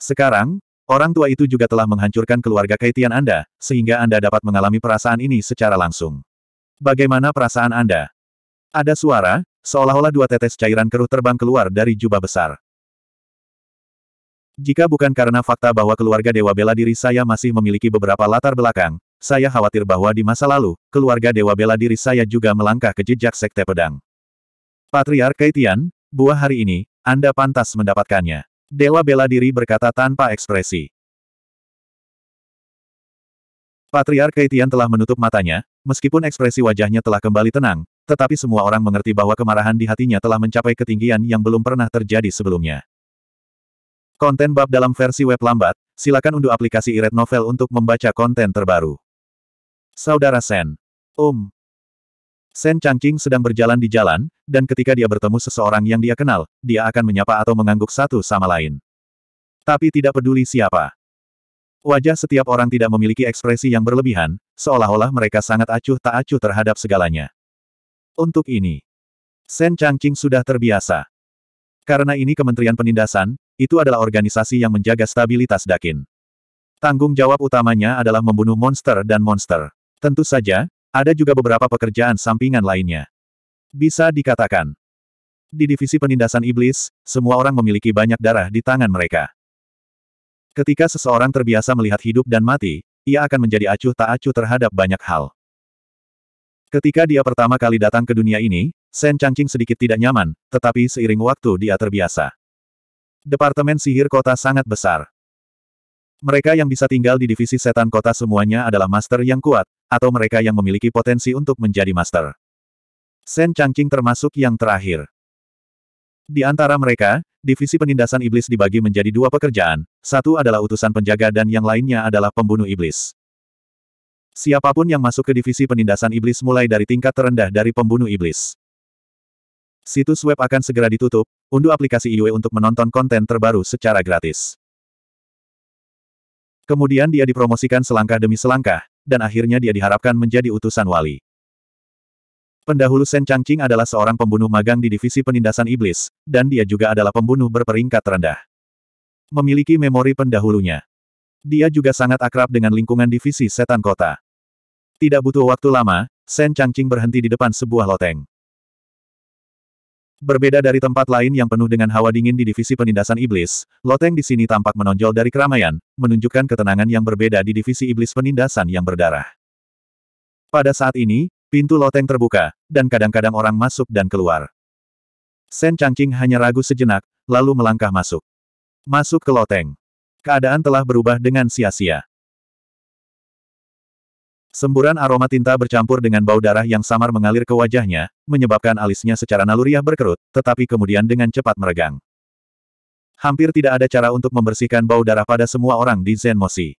Sekarang, orang tua itu juga telah menghancurkan keluarga Kaitian Anda, sehingga Anda dapat mengalami perasaan ini secara langsung. Bagaimana perasaan Anda? Ada suara, seolah-olah dua tetes cairan keruh terbang keluar dari jubah besar. Jika bukan karena fakta bahwa keluarga Dewa Bela Diri saya masih memiliki beberapa latar belakang, saya khawatir bahwa di masa lalu, keluarga Dewa Bela Diri saya juga melangkah ke jejak Sekte Pedang. Patriark Kaitian, buah hari ini, Anda pantas mendapatkannya. Dewa Bela Diri berkata tanpa ekspresi. Patriark Kaitian telah menutup matanya, meskipun ekspresi wajahnya telah kembali tenang, tetapi semua orang mengerti bahwa kemarahan di hatinya telah mencapai ketinggian yang belum pernah terjadi sebelumnya. Konten bab dalam versi web lambat, silakan unduh aplikasi iRed Novel untuk membaca konten terbaru. Saudara Sen. Om. Um. Sen Changqing sedang berjalan di jalan, dan ketika dia bertemu seseorang yang dia kenal, dia akan menyapa atau mengangguk satu sama lain. Tapi tidak peduli siapa. Wajah setiap orang tidak memiliki ekspresi yang berlebihan, seolah-olah mereka sangat acuh tak acuh terhadap segalanya. Untuk ini, Sen Changqing sudah terbiasa. Karena ini Kementerian Penindasan, itu adalah organisasi yang menjaga stabilitas Dakin. Tanggung jawab utamanya adalah membunuh monster dan monster. Tentu saja, ada juga beberapa pekerjaan sampingan lainnya. Bisa dikatakan, di divisi penindasan iblis, semua orang memiliki banyak darah di tangan mereka. Ketika seseorang terbiasa melihat hidup dan mati, ia akan menjadi acuh tak acuh terhadap banyak hal. Ketika dia pertama kali datang ke dunia ini, Sen Changqing sedikit tidak nyaman, tetapi seiring waktu dia terbiasa. Departemen sihir kota sangat besar. Mereka yang bisa tinggal di divisi setan kota semuanya adalah master yang kuat, atau mereka yang memiliki potensi untuk menjadi master. Sen Changqing termasuk yang terakhir. Di antara mereka, divisi penindasan iblis dibagi menjadi dua pekerjaan, satu adalah utusan penjaga dan yang lainnya adalah pembunuh iblis. Siapapun yang masuk ke divisi penindasan iblis mulai dari tingkat terendah dari pembunuh iblis. Situs web akan segera ditutup, unduh aplikasi IUE untuk menonton konten terbaru secara gratis. Kemudian dia dipromosikan selangkah demi selangkah, dan akhirnya dia diharapkan menjadi utusan wali. Pendahulu Sen Changqing adalah seorang pembunuh magang di divisi penindasan iblis, dan dia juga adalah pembunuh berperingkat rendah. Memiliki memori pendahulunya. Dia juga sangat akrab dengan lingkungan divisi setan kota. Tidak butuh waktu lama, Sen Changqing berhenti di depan sebuah loteng. Berbeda dari tempat lain yang penuh dengan hawa dingin di divisi penindasan iblis, loteng di sini tampak menonjol dari keramaian, menunjukkan ketenangan yang berbeda di divisi iblis penindasan yang berdarah. Pada saat ini, pintu loteng terbuka, dan kadang-kadang orang masuk dan keluar. Sen Changqing hanya ragu sejenak, lalu melangkah masuk. Masuk ke loteng. Keadaan telah berubah dengan sia-sia. Semburan aroma tinta bercampur dengan bau darah yang samar mengalir ke wajahnya, menyebabkan alisnya secara naluriah berkerut, tetapi kemudian dengan cepat meregang. Hampir tidak ada cara untuk membersihkan bau darah pada semua orang di Zenmosi.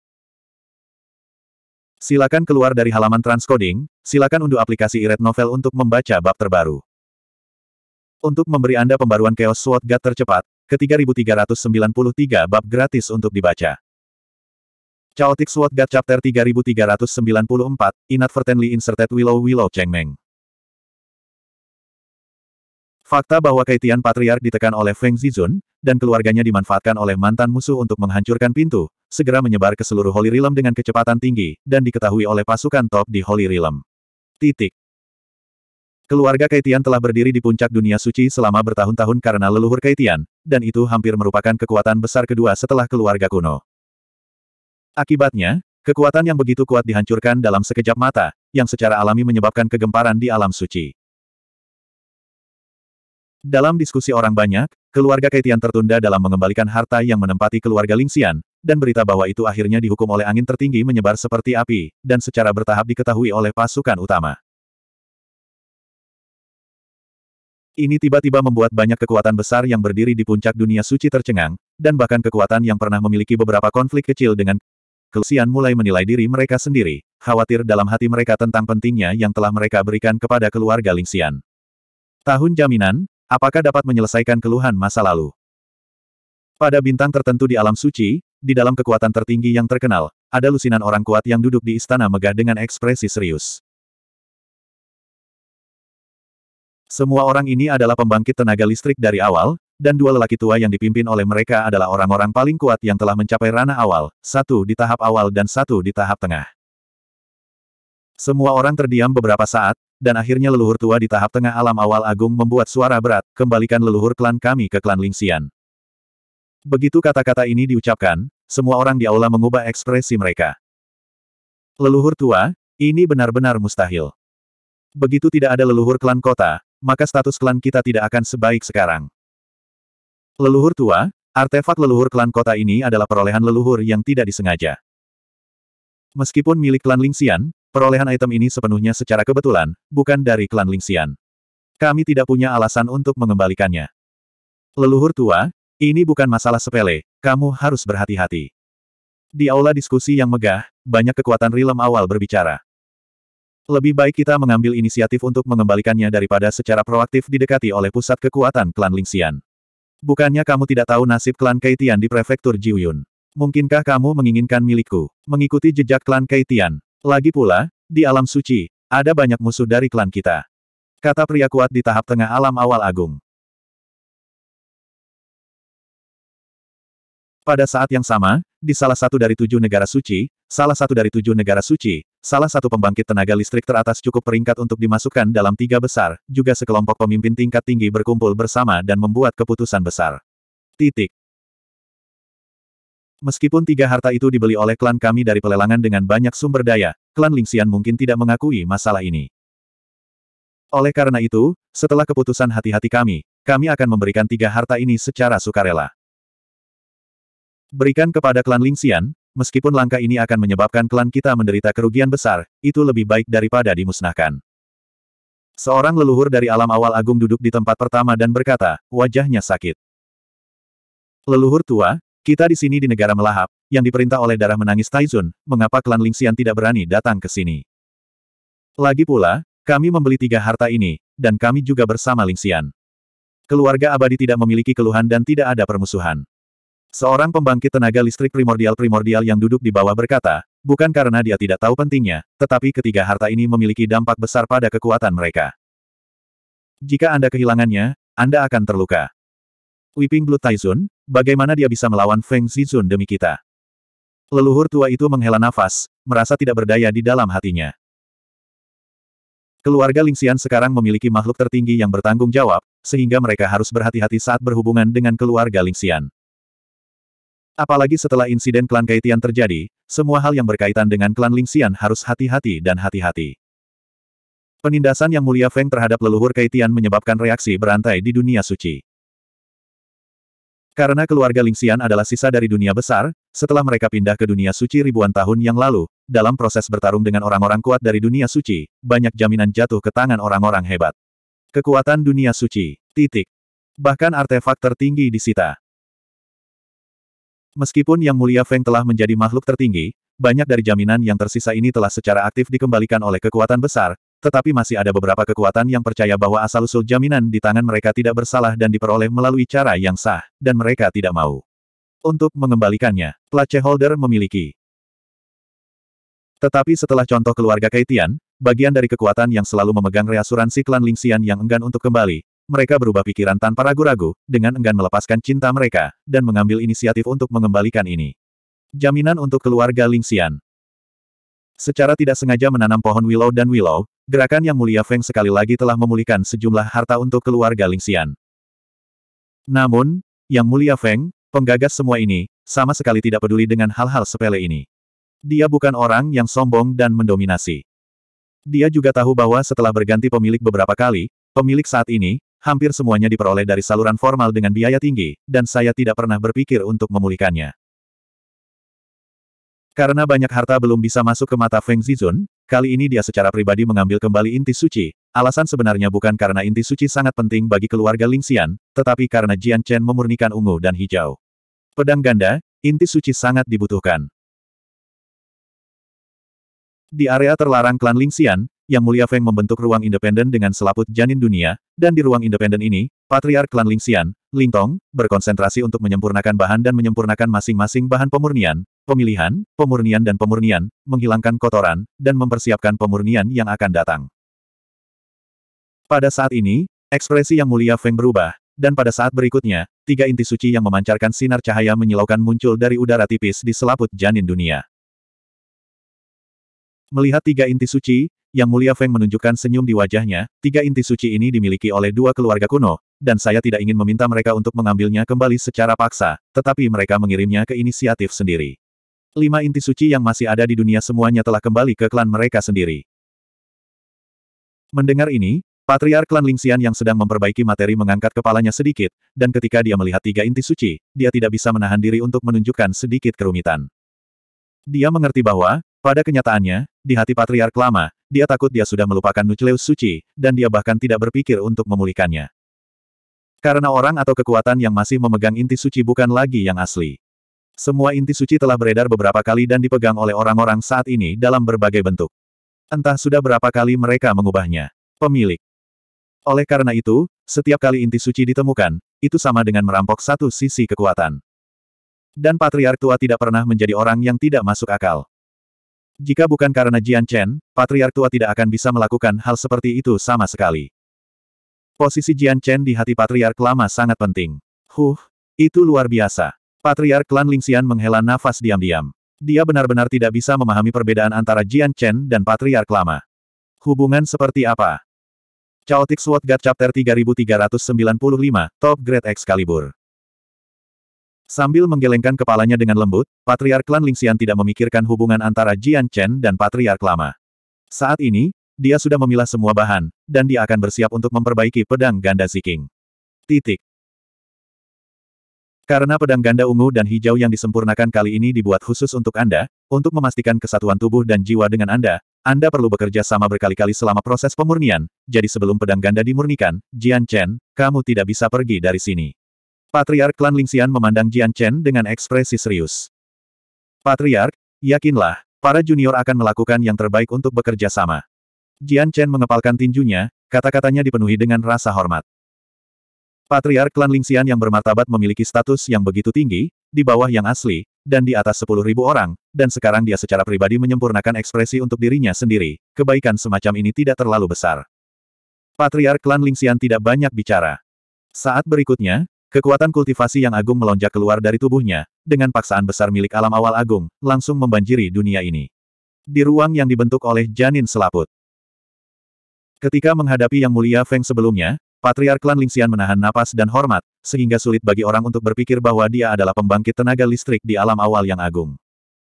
Silakan keluar dari halaman transcoding, silakan unduh aplikasi e novel untuk membaca bab terbaru. Untuk memberi Anda pembaruan Chaos Sword God tercepat, ke 3393 bab gratis untuk dibaca. Chaotic Sword God Chapter 3394, Inadvertently Inserted Willow Willow meng Fakta bahwa Kaitian Patriark ditekan oleh Feng Zizun, dan keluarganya dimanfaatkan oleh mantan musuh untuk menghancurkan pintu, segera menyebar ke seluruh Holy Realm dengan kecepatan tinggi, dan diketahui oleh pasukan top di Holy Realm. Titik. Keluarga Kaitian telah berdiri di puncak dunia suci selama bertahun-tahun karena leluhur Kaitian, dan itu hampir merupakan kekuatan besar kedua setelah keluarga kuno. Akibatnya, kekuatan yang begitu kuat dihancurkan dalam sekejap mata, yang secara alami menyebabkan kegemparan di alam suci. Dalam diskusi orang banyak, keluarga Kaitian tertunda dalam mengembalikan harta yang menempati keluarga Lingxian, dan berita bahwa itu akhirnya dihukum oleh angin tertinggi menyebar seperti api, dan secara bertahap diketahui oleh pasukan utama. Ini tiba-tiba membuat banyak kekuatan besar yang berdiri di puncak dunia suci tercengang, dan bahkan kekuatan yang pernah memiliki beberapa konflik kecil dengan Kelusian mulai menilai diri mereka sendiri, khawatir dalam hati mereka tentang pentingnya yang telah mereka berikan kepada keluarga Lingxian. Tahun jaminan, apakah dapat menyelesaikan keluhan masa lalu? Pada bintang tertentu di alam suci, di dalam kekuatan tertinggi yang terkenal, ada lusinan orang kuat yang duduk di istana megah dengan ekspresi serius. Semua orang ini adalah pembangkit tenaga listrik dari awal, dan dua lelaki tua yang dipimpin oleh mereka adalah orang-orang paling kuat yang telah mencapai ranah awal, satu di tahap awal dan satu di tahap tengah. Semua orang terdiam beberapa saat, dan akhirnya leluhur tua di tahap tengah alam awal agung membuat suara berat, kembalikan leluhur klan kami ke klan Lingxian. Begitu kata-kata ini diucapkan, semua orang di aula mengubah ekspresi mereka. Leluhur tua, ini benar-benar mustahil. Begitu tidak ada leluhur klan kota, maka status klan kita tidak akan sebaik sekarang. Leluhur tua, artefak leluhur klan kota ini adalah perolehan leluhur yang tidak disengaja. Meskipun milik klan Lingxian, perolehan item ini sepenuhnya secara kebetulan, bukan dari klan Lingxian. Kami tidak punya alasan untuk mengembalikannya. Leluhur tua, ini bukan masalah sepele, kamu harus berhati-hati. Di aula diskusi yang megah, banyak kekuatan rilem awal berbicara. Lebih baik kita mengambil inisiatif untuk mengembalikannya daripada secara proaktif didekati oleh pusat kekuatan klan Lingxian. Bukannya kamu tidak tahu nasib klan Kaitian di prefektur Jiuyun. Mungkinkah kamu menginginkan milikku? Mengikuti jejak klan Kaitian? Lagi pula, di alam suci, ada banyak musuh dari klan kita. Kata pria kuat di tahap tengah alam awal agung. Pada saat yang sama, di salah satu dari tujuh negara suci, salah satu dari tujuh negara suci, salah satu pembangkit tenaga listrik teratas cukup peringkat untuk dimasukkan dalam tiga besar, juga sekelompok pemimpin tingkat tinggi berkumpul bersama dan membuat keputusan besar. Titik. Meskipun tiga harta itu dibeli oleh klan kami dari pelelangan dengan banyak sumber daya, klan Lingxian mungkin tidak mengakui masalah ini. Oleh karena itu, setelah keputusan hati-hati kami, kami akan memberikan tiga harta ini secara sukarela. Berikan kepada klan Lingxian, meskipun langkah ini akan menyebabkan klan kita menderita kerugian besar, itu lebih baik daripada dimusnahkan. Seorang leluhur dari alam awal agung duduk di tempat pertama dan berkata, wajahnya sakit. Leluhur tua, kita di sini di negara melahap, yang diperintah oleh darah menangis Taizun, mengapa klan Lingxian tidak berani datang ke sini? Lagi pula, kami membeli tiga harta ini, dan kami juga bersama Lingxian. Keluarga abadi tidak memiliki keluhan dan tidak ada permusuhan. Seorang pembangkit tenaga listrik primordial-primordial yang duduk di bawah berkata, bukan karena dia tidak tahu pentingnya, tetapi ketiga harta ini memiliki dampak besar pada kekuatan mereka. Jika Anda kehilangannya, Anda akan terluka. Weeping Blue Taizun, bagaimana dia bisa melawan Feng Zizun demi kita? Leluhur tua itu menghela nafas, merasa tidak berdaya di dalam hatinya. Keluarga Lingxian sekarang memiliki makhluk tertinggi yang bertanggung jawab, sehingga mereka harus berhati-hati saat berhubungan dengan keluarga Lingxian. Apalagi setelah insiden klan Kaitian terjadi, semua hal yang berkaitan dengan klan Lingxian harus hati-hati dan hati-hati. Penindasan yang mulia Feng terhadap leluhur Kaitian menyebabkan reaksi berantai di dunia suci. Karena keluarga Lingxian adalah sisa dari dunia besar, setelah mereka pindah ke dunia suci ribuan tahun yang lalu, dalam proses bertarung dengan orang-orang kuat dari dunia suci, banyak jaminan jatuh ke tangan orang-orang hebat. Kekuatan dunia suci. Titik. Bahkan artefak tertinggi disita. Meskipun Yang Mulia Feng telah menjadi makhluk tertinggi, banyak dari jaminan yang tersisa ini telah secara aktif dikembalikan oleh kekuatan besar, tetapi masih ada beberapa kekuatan yang percaya bahwa asal-usul jaminan di tangan mereka tidak bersalah dan diperoleh melalui cara yang sah, dan mereka tidak mau. Untuk mengembalikannya, placeholder memiliki. Tetapi setelah contoh keluarga Kaitian, bagian dari kekuatan yang selalu memegang reasuransi klan Lingxian yang enggan untuk kembali, mereka berubah pikiran tanpa ragu-ragu, dengan enggan melepaskan cinta mereka, dan mengambil inisiatif untuk mengembalikan ini. Jaminan untuk keluarga Lingxian. Secara tidak sengaja menanam pohon willow dan willow, gerakan yang mulia Feng sekali lagi telah memulihkan sejumlah harta untuk keluarga Lingxian. Namun, yang mulia Feng, penggagas semua ini, sama sekali tidak peduli dengan hal-hal sepele ini. Dia bukan orang yang sombong dan mendominasi. Dia juga tahu bahwa setelah berganti pemilik beberapa kali, pemilik saat ini, hampir semuanya diperoleh dari saluran formal dengan biaya tinggi, dan saya tidak pernah berpikir untuk memulihkannya. Karena banyak harta belum bisa masuk ke mata Feng Zizun, kali ini dia secara pribadi mengambil kembali inti suci. Alasan sebenarnya bukan karena inti suci sangat penting bagi keluarga Ling Xian, tetapi karena Jian Chen memurnikan ungu dan hijau. Pedang ganda, inti suci sangat dibutuhkan. Di area terlarang klan Lingxian, Yang Mulia Feng membentuk ruang independen dengan selaput janin dunia, dan di ruang independen ini, Patriar klan Lingxian, Ling Tong, berkonsentrasi untuk menyempurnakan bahan dan menyempurnakan masing-masing bahan pemurnian, pemilihan, pemurnian dan pemurnian, menghilangkan kotoran, dan mempersiapkan pemurnian yang akan datang. Pada saat ini, ekspresi Yang Mulia Feng berubah, dan pada saat berikutnya, tiga inti suci yang memancarkan sinar cahaya menyilaukan muncul dari udara tipis di selaput janin dunia. Melihat tiga inti suci, Yang Mulia Feng menunjukkan senyum di wajahnya, tiga inti suci ini dimiliki oleh dua keluarga kuno, dan saya tidak ingin meminta mereka untuk mengambilnya kembali secara paksa, tetapi mereka mengirimnya ke inisiatif sendiri. Lima inti suci yang masih ada di dunia semuanya telah kembali ke klan mereka sendiri. Mendengar ini, Patriark Klan Lingxian yang sedang memperbaiki materi mengangkat kepalanya sedikit, dan ketika dia melihat tiga inti suci, dia tidak bisa menahan diri untuk menunjukkan sedikit kerumitan. Dia mengerti bahwa, pada kenyataannya, di hati Patriark lama, dia takut dia sudah melupakan Nucleus suci, dan dia bahkan tidak berpikir untuk memulihkannya. Karena orang atau kekuatan yang masih memegang inti suci bukan lagi yang asli. Semua inti suci telah beredar beberapa kali dan dipegang oleh orang-orang saat ini dalam berbagai bentuk. Entah sudah berapa kali mereka mengubahnya. Pemilik. Oleh karena itu, setiap kali inti suci ditemukan, itu sama dengan merampok satu sisi kekuatan. Dan Patriark Tua tidak pernah menjadi orang yang tidak masuk akal. Jika bukan karena Jian Chen, Patriark Tua tidak akan bisa melakukan hal seperti itu sama sekali. Posisi Jian Chen di hati Patriark lama sangat penting. Huh, itu luar biasa. Patriark Klan Lingxian menghela nafas diam-diam. Dia benar-benar tidak bisa memahami perbedaan antara Jian Chen dan Patriark lama. Hubungan seperti apa? Chaotic Sword God Chapter 3395, Top Grade Excalibur. Sambil menggelengkan kepalanya dengan lembut, Patriark Klan Lingxian tidak memikirkan hubungan antara Jian Chen dan Patriark Lama. Saat ini, dia sudah memilah semua bahan, dan dia akan bersiap untuk memperbaiki pedang ganda Ziking. Titik. Karena pedang ganda ungu dan hijau yang disempurnakan kali ini dibuat khusus untuk Anda, untuk memastikan kesatuan tubuh dan jiwa dengan Anda, Anda perlu bekerja sama berkali-kali selama proses pemurnian, jadi sebelum pedang ganda dimurnikan, Jian Chen, kamu tidak bisa pergi dari sini. Patriark klan Lingxian memandang Jian Chen dengan ekspresi serius. Patriark, yakinlah, para junior akan melakukan yang terbaik untuk bekerja sama. Jian Chen mengepalkan tinjunya, kata-katanya dipenuhi dengan rasa hormat. Patriark klan Lingxian yang bermartabat memiliki status yang begitu tinggi, di bawah yang asli, dan di atas 10.000 orang, dan sekarang dia secara pribadi menyempurnakan ekspresi untuk dirinya sendiri, kebaikan semacam ini tidak terlalu besar. Patriark klan Lingxian tidak banyak bicara. Saat berikutnya, Kekuatan kultivasi yang agung melonjak keluar dari tubuhnya, dengan paksaan besar milik alam awal agung, langsung membanjiri dunia ini. Di ruang yang dibentuk oleh janin selaput. Ketika menghadapi Yang Mulia Feng sebelumnya, Patriark Klan Lingxian menahan napas dan hormat, sehingga sulit bagi orang untuk berpikir bahwa dia adalah pembangkit tenaga listrik di alam awal yang agung.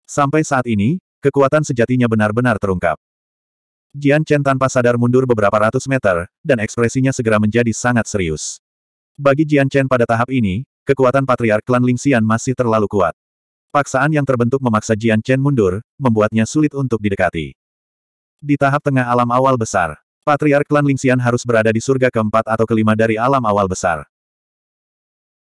Sampai saat ini, kekuatan sejatinya benar-benar terungkap. Jian Chen tanpa sadar mundur beberapa ratus meter, dan ekspresinya segera menjadi sangat serius. Bagi Jian Chen pada tahap ini, kekuatan Patriark Klan Lingxian masih terlalu kuat. Paksaan yang terbentuk memaksa Jian Chen mundur, membuatnya sulit untuk didekati. Di tahap tengah alam awal besar, Patriark Klan Lingxian harus berada di surga keempat atau kelima dari alam awal besar.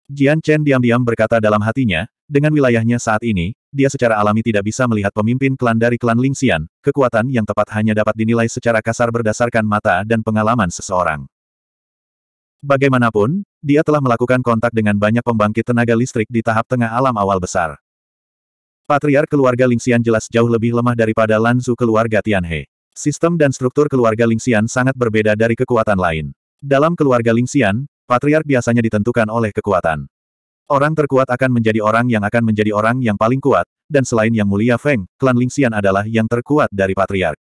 Jian Chen diam-diam berkata dalam hatinya, dengan wilayahnya saat ini, dia secara alami tidak bisa melihat pemimpin klan dari klan Lingxian, kekuatan yang tepat hanya dapat dinilai secara kasar berdasarkan mata dan pengalaman seseorang. Bagaimanapun, dia telah melakukan kontak dengan banyak pembangkit tenaga listrik di tahap tengah alam awal besar. Patriark keluarga Lingxian jelas jauh lebih lemah daripada Lanzu keluarga Tianhe. Sistem dan struktur keluarga Lingxian sangat berbeda dari kekuatan lain. Dalam keluarga Lingxian, patriark biasanya ditentukan oleh kekuatan. Orang terkuat akan menjadi orang yang akan menjadi orang yang paling kuat, dan selain yang mulia Feng, klan Lingxian adalah yang terkuat dari patriark.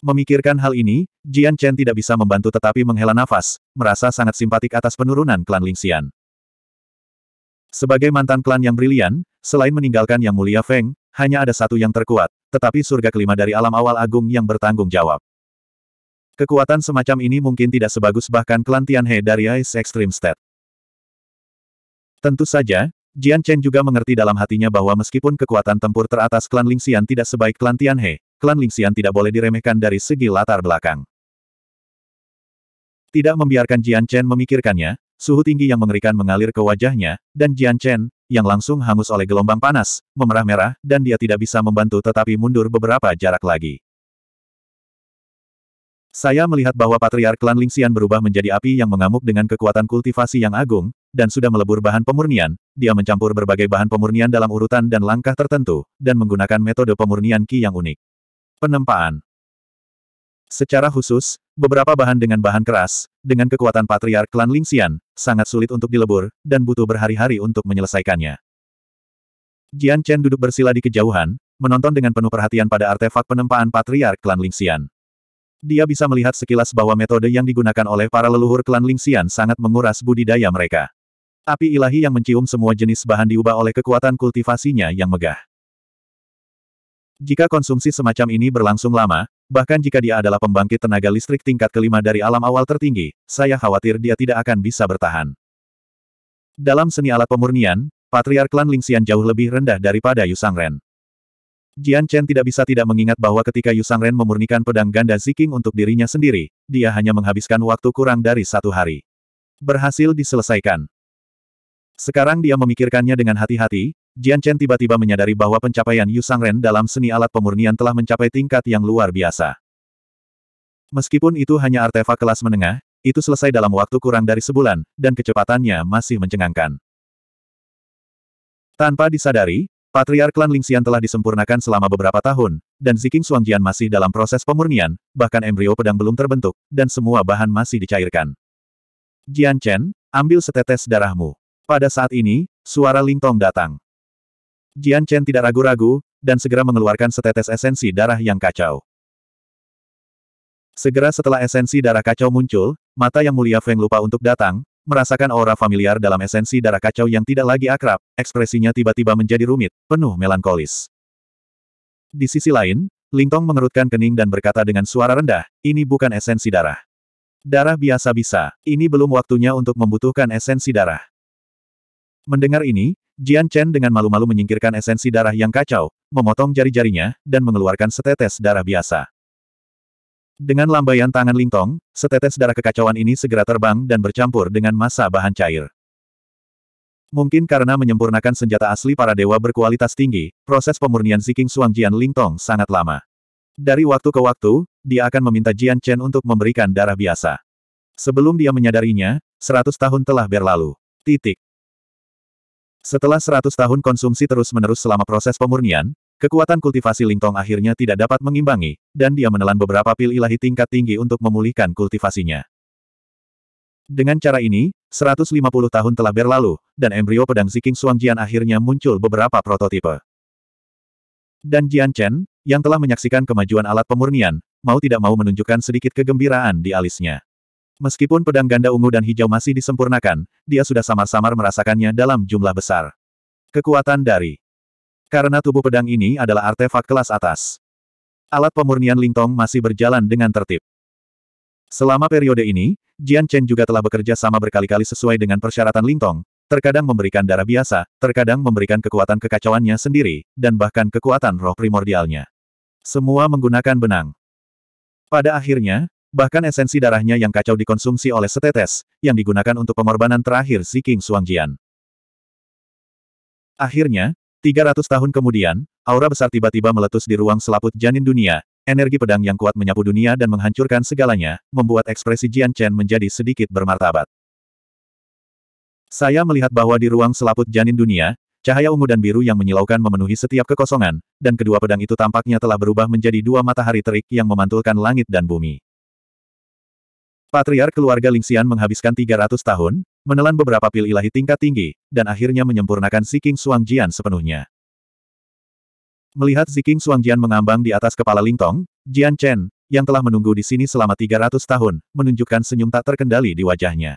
Memikirkan hal ini, Jian Chen tidak bisa membantu tetapi menghela nafas, merasa sangat simpatik atas penurunan klan Lingxian. Sebagai mantan klan yang brilian, selain meninggalkan yang mulia Feng, hanya ada satu yang terkuat, tetapi surga kelima dari alam awal agung yang bertanggung jawab. Kekuatan semacam ini mungkin tidak sebagus bahkan klan Tianhe dari Ice Extreme State. Tentu saja, Jian Chen juga mengerti dalam hatinya bahwa meskipun kekuatan tempur teratas klan Lingxian tidak sebaik klan Tianhe, klan Lingxian tidak boleh diremehkan dari segi latar belakang. Tidak membiarkan Jian Chen memikirkannya, suhu tinggi yang mengerikan mengalir ke wajahnya, dan Jian Chen, yang langsung hangus oleh gelombang panas, memerah-merah, dan dia tidak bisa membantu tetapi mundur beberapa jarak lagi. Saya melihat bahwa patriark klan Lingxian berubah menjadi api yang mengamuk dengan kekuatan kultivasi yang agung, dan sudah melebur bahan pemurnian, dia mencampur berbagai bahan pemurnian dalam urutan dan langkah tertentu, dan menggunakan metode pemurnian Qi yang unik. Penempaan Secara khusus, beberapa bahan dengan bahan keras, dengan kekuatan patriark klan Lingxian, sangat sulit untuk dilebur, dan butuh berhari-hari untuk menyelesaikannya. Jian Chen duduk bersila di kejauhan, menonton dengan penuh perhatian pada artefak penempaan patriark klan Lingxian. Dia bisa melihat sekilas bahwa metode yang digunakan oleh para leluhur klan Lingxian sangat menguras budidaya mereka. Api ilahi yang mencium semua jenis bahan diubah oleh kekuatan kultivasinya yang megah. Jika konsumsi semacam ini berlangsung lama, bahkan jika dia adalah pembangkit tenaga listrik tingkat kelima dari alam awal tertinggi, saya khawatir dia tidak akan bisa bertahan. Dalam seni alat pemurnian, Patriark Klan Lingxian jauh lebih rendah daripada Yusangren. Jian Chen tidak bisa tidak mengingat bahwa ketika Yusangren memurnikan pedang ganda Ziking untuk dirinya sendiri, dia hanya menghabiskan waktu kurang dari satu hari. Berhasil diselesaikan. Sekarang dia memikirkannya dengan hati-hati, Jian Chen tiba-tiba menyadari bahwa pencapaian Yu Sangren dalam seni alat pemurnian telah mencapai tingkat yang luar biasa. Meskipun itu hanya artefak kelas menengah, itu selesai dalam waktu kurang dari sebulan, dan kecepatannya masih mencengangkan. Tanpa disadari, Patriark Klan Lingxian telah disempurnakan selama beberapa tahun, dan Ziking Suangjian masih dalam proses pemurnian, bahkan embrio pedang belum terbentuk, dan semua bahan masih dicairkan. Jian Chen, ambil setetes darahmu. Pada saat ini, suara Ling Tong datang. Jian Chen tidak ragu-ragu, dan segera mengeluarkan setetes esensi darah yang kacau. Segera setelah esensi darah kacau muncul, mata yang mulia Feng lupa untuk datang, merasakan aura familiar dalam esensi darah kacau yang tidak lagi akrab, ekspresinya tiba-tiba menjadi rumit, penuh melankolis. Di sisi lain, Ling Tong mengerutkan kening dan berkata dengan suara rendah, ini bukan esensi darah. Darah biasa bisa, ini belum waktunya untuk membutuhkan esensi darah. Mendengar ini, Jian Chen dengan malu-malu menyingkirkan esensi darah yang kacau, memotong jari-jarinya, dan mengeluarkan setetes darah biasa. Dengan lambaian tangan Lingtong, setetes darah kekacauan ini segera terbang dan bercampur dengan masa bahan cair. Mungkin karena menyempurnakan senjata asli para dewa berkualitas tinggi, proses pemurnian Ziking suang Jian Lingtong sangat lama. Dari waktu ke waktu, dia akan meminta Jian Chen untuk memberikan darah biasa. Sebelum dia menyadarinya, seratus tahun telah berlalu. Titik. Setelah 100 tahun konsumsi terus-menerus selama proses pemurnian, kekuatan kultivasi Lingtong akhirnya tidak dapat mengimbangi, dan dia menelan beberapa pil ilahi tingkat tinggi untuk memulihkan kultivasinya. Dengan cara ini, 150 tahun telah berlalu, dan embrio pedang Ziking Suangjian akhirnya muncul beberapa prototipe. Dan Jian Chen, yang telah menyaksikan kemajuan alat pemurnian, mau tidak mau menunjukkan sedikit kegembiraan di alisnya. Meskipun pedang ganda ungu dan hijau masih disempurnakan, dia sudah samar-samar merasakannya dalam jumlah besar. Kekuatan dari Karena tubuh pedang ini adalah artefak kelas atas. Alat pemurnian Lingtong masih berjalan dengan tertib. Selama periode ini, Jian Chen juga telah bekerja sama berkali-kali sesuai dengan persyaratan Lingtong, terkadang memberikan darah biasa, terkadang memberikan kekuatan kekacauannya sendiri, dan bahkan kekuatan roh primordialnya. Semua menggunakan benang. Pada akhirnya, Bahkan esensi darahnya yang kacau dikonsumsi oleh setetes, yang digunakan untuk pengorbanan terakhir si King Suangjian. Akhirnya, 300 tahun kemudian, aura besar tiba-tiba meletus di ruang selaput janin dunia, energi pedang yang kuat menyapu dunia dan menghancurkan segalanya, membuat ekspresi Jian Chen menjadi sedikit bermartabat. Saya melihat bahwa di ruang selaput janin dunia, cahaya ungu dan biru yang menyilaukan memenuhi setiap kekosongan, dan kedua pedang itu tampaknya telah berubah menjadi dua matahari terik yang memantulkan langit dan bumi. Patriar keluarga Lingxian menghabiskan 300 tahun, menelan beberapa pil ilahi tingkat tinggi, dan akhirnya menyempurnakan Ziking Suangjian sepenuhnya. Melihat Ziking Suangjian mengambang di atas kepala Lingtong, Jian Chen, yang telah menunggu di sini selama 300 tahun, menunjukkan senyum tak terkendali di wajahnya.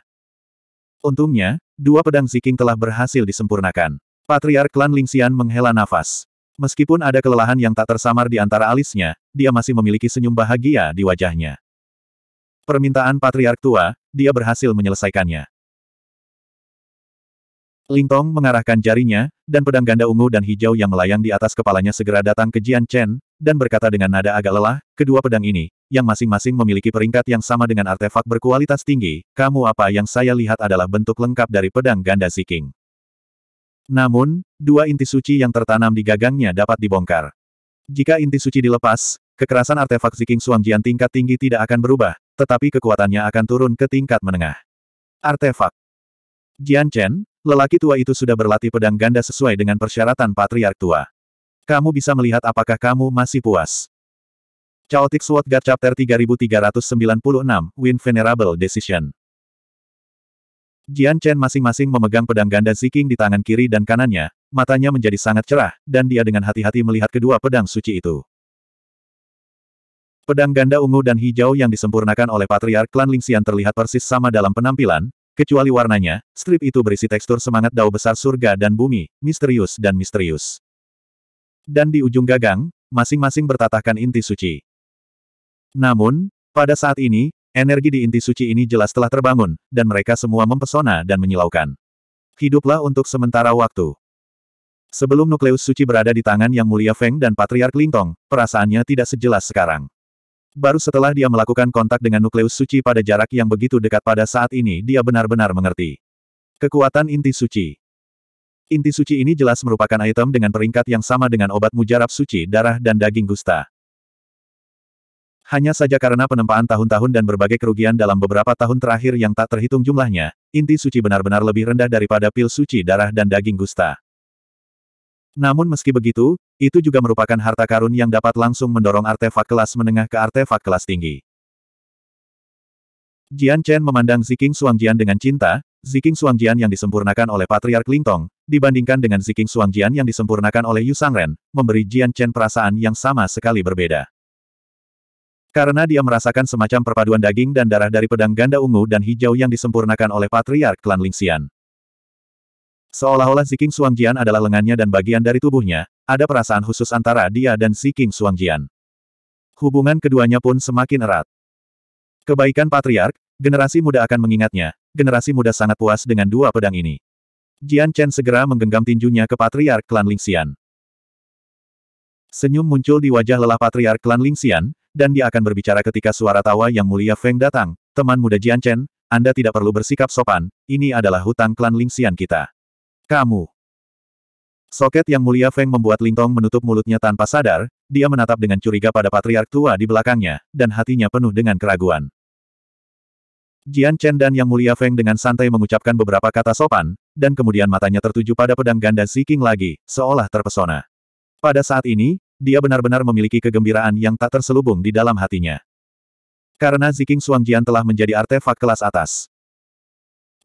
Untungnya, dua pedang Ziking telah berhasil disempurnakan. Patriar klan Lingxian menghela nafas. Meskipun ada kelelahan yang tak tersamar di antara alisnya, dia masih memiliki senyum bahagia di wajahnya. Permintaan Patriark Tua, dia berhasil menyelesaikannya. Lingtong mengarahkan jarinya, dan pedang ganda ungu dan hijau yang melayang di atas kepalanya segera datang ke Jian Chen, dan berkata dengan nada agak lelah, kedua pedang ini, yang masing-masing memiliki peringkat yang sama dengan artefak berkualitas tinggi, kamu apa yang saya lihat adalah bentuk lengkap dari pedang ganda Ziking. Namun, dua inti suci yang tertanam di gagangnya dapat dibongkar. Jika inti suci dilepas, Kekerasan artefak Ziking Suangjian tingkat tinggi tidak akan berubah, tetapi kekuatannya akan turun ke tingkat menengah. Artefak Jian Chen, lelaki tua itu sudah berlatih pedang ganda sesuai dengan persyaratan patriark tua. Kamu bisa melihat apakah kamu masih puas. Chaotic Sword God Chapter 3396, Win Venerable Decision Jian Chen masing-masing memegang pedang ganda Ziking di tangan kiri dan kanannya, matanya menjadi sangat cerah, dan dia dengan hati-hati melihat kedua pedang suci itu. Pedang ganda ungu dan hijau yang disempurnakan oleh Patriark Klan Lingxian terlihat persis sama dalam penampilan, kecuali warnanya, strip itu berisi tekstur semangat dao besar surga dan bumi, misterius dan misterius. Dan di ujung gagang, masing-masing bertatahkan inti suci. Namun, pada saat ini, energi di inti suci ini jelas telah terbangun, dan mereka semua mempesona dan menyilaukan. Hiduplah untuk sementara waktu. Sebelum nukleus suci berada di tangan Yang Mulia Feng dan Patriark Lingtong, perasaannya tidak sejelas sekarang. Baru setelah dia melakukan kontak dengan nukleus suci pada jarak yang begitu dekat pada saat ini dia benar-benar mengerti. Kekuatan inti suci Inti suci ini jelas merupakan item dengan peringkat yang sama dengan obat mujarab suci darah dan daging gusta. Hanya saja karena penempaan tahun-tahun dan berbagai kerugian dalam beberapa tahun terakhir yang tak terhitung jumlahnya, inti suci benar-benar lebih rendah daripada pil suci darah dan daging gusta. Namun meski begitu, itu juga merupakan harta karun yang dapat langsung mendorong artefak kelas menengah ke artefak kelas tinggi. Jian Chen memandang Ziking Suangjian dengan cinta, Ziking Suangjian yang disempurnakan oleh Patriark Lingtong, dibandingkan dengan Ziking Suangjian yang disempurnakan oleh Yu Sangren, memberi Jian Chen perasaan yang sama sekali berbeda. Karena dia merasakan semacam perpaduan daging dan darah dari pedang ganda ungu dan hijau yang disempurnakan oleh Patriark Klan Lingxian. Seolah-olah si King Suang Jian adalah lengannya dan bagian dari tubuhnya, ada perasaan khusus antara dia dan si King Suang Jian. Hubungan keduanya pun semakin erat. Kebaikan patriark, generasi muda akan mengingatnya, generasi muda sangat puas dengan dua pedang ini. Jian Chen segera menggenggam tinjunya ke patriark klan Lingxian. Senyum muncul di wajah lelah patriark klan Lingxian, dan dia akan berbicara ketika suara tawa yang mulia Feng datang, teman muda Jian Chen, Anda tidak perlu bersikap sopan, ini adalah hutang klan Lingxian kita. Kamu. Soket yang mulia Feng membuat Lingtong menutup mulutnya tanpa sadar, dia menatap dengan curiga pada patriark tua di belakangnya, dan hatinya penuh dengan keraguan. Jian Chen dan Yang Mulia Feng dengan santai mengucapkan beberapa kata sopan, dan kemudian matanya tertuju pada pedang ganda Ziking lagi, seolah terpesona. Pada saat ini, dia benar-benar memiliki kegembiraan yang tak terselubung di dalam hatinya. Karena Ziking Jian telah menjadi artefak kelas atas.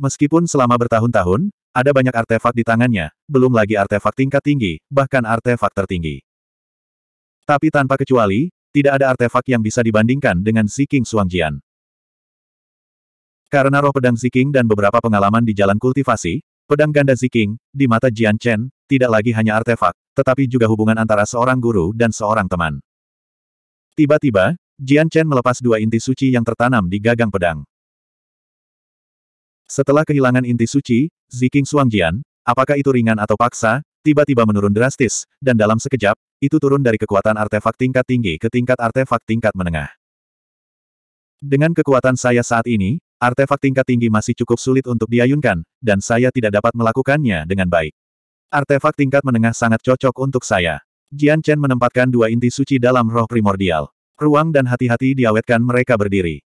Meskipun selama bertahun-tahun, ada banyak artefak di tangannya, belum lagi artefak tingkat tinggi, bahkan artefak tertinggi. Tapi tanpa kecuali, tidak ada artefak yang bisa dibandingkan dengan Ziking Suangjian. Karena roh pedang Ziking dan beberapa pengalaman di jalan kultivasi, pedang ganda Ziking, di mata Jian Chen, tidak lagi hanya artefak, tetapi juga hubungan antara seorang guru dan seorang teman. Tiba-tiba, Jian Chen melepas dua inti suci yang tertanam di gagang pedang. Setelah kehilangan inti suci, Ziking Suangjian, apakah itu ringan atau paksa, tiba-tiba menurun drastis, dan dalam sekejap, itu turun dari kekuatan artefak tingkat tinggi ke tingkat artefak tingkat menengah. Dengan kekuatan saya saat ini, artefak tingkat tinggi masih cukup sulit untuk diayunkan, dan saya tidak dapat melakukannya dengan baik. Artefak tingkat menengah sangat cocok untuk saya. Jian Chen menempatkan dua inti suci dalam roh primordial. Ruang dan hati-hati diawetkan mereka berdiri.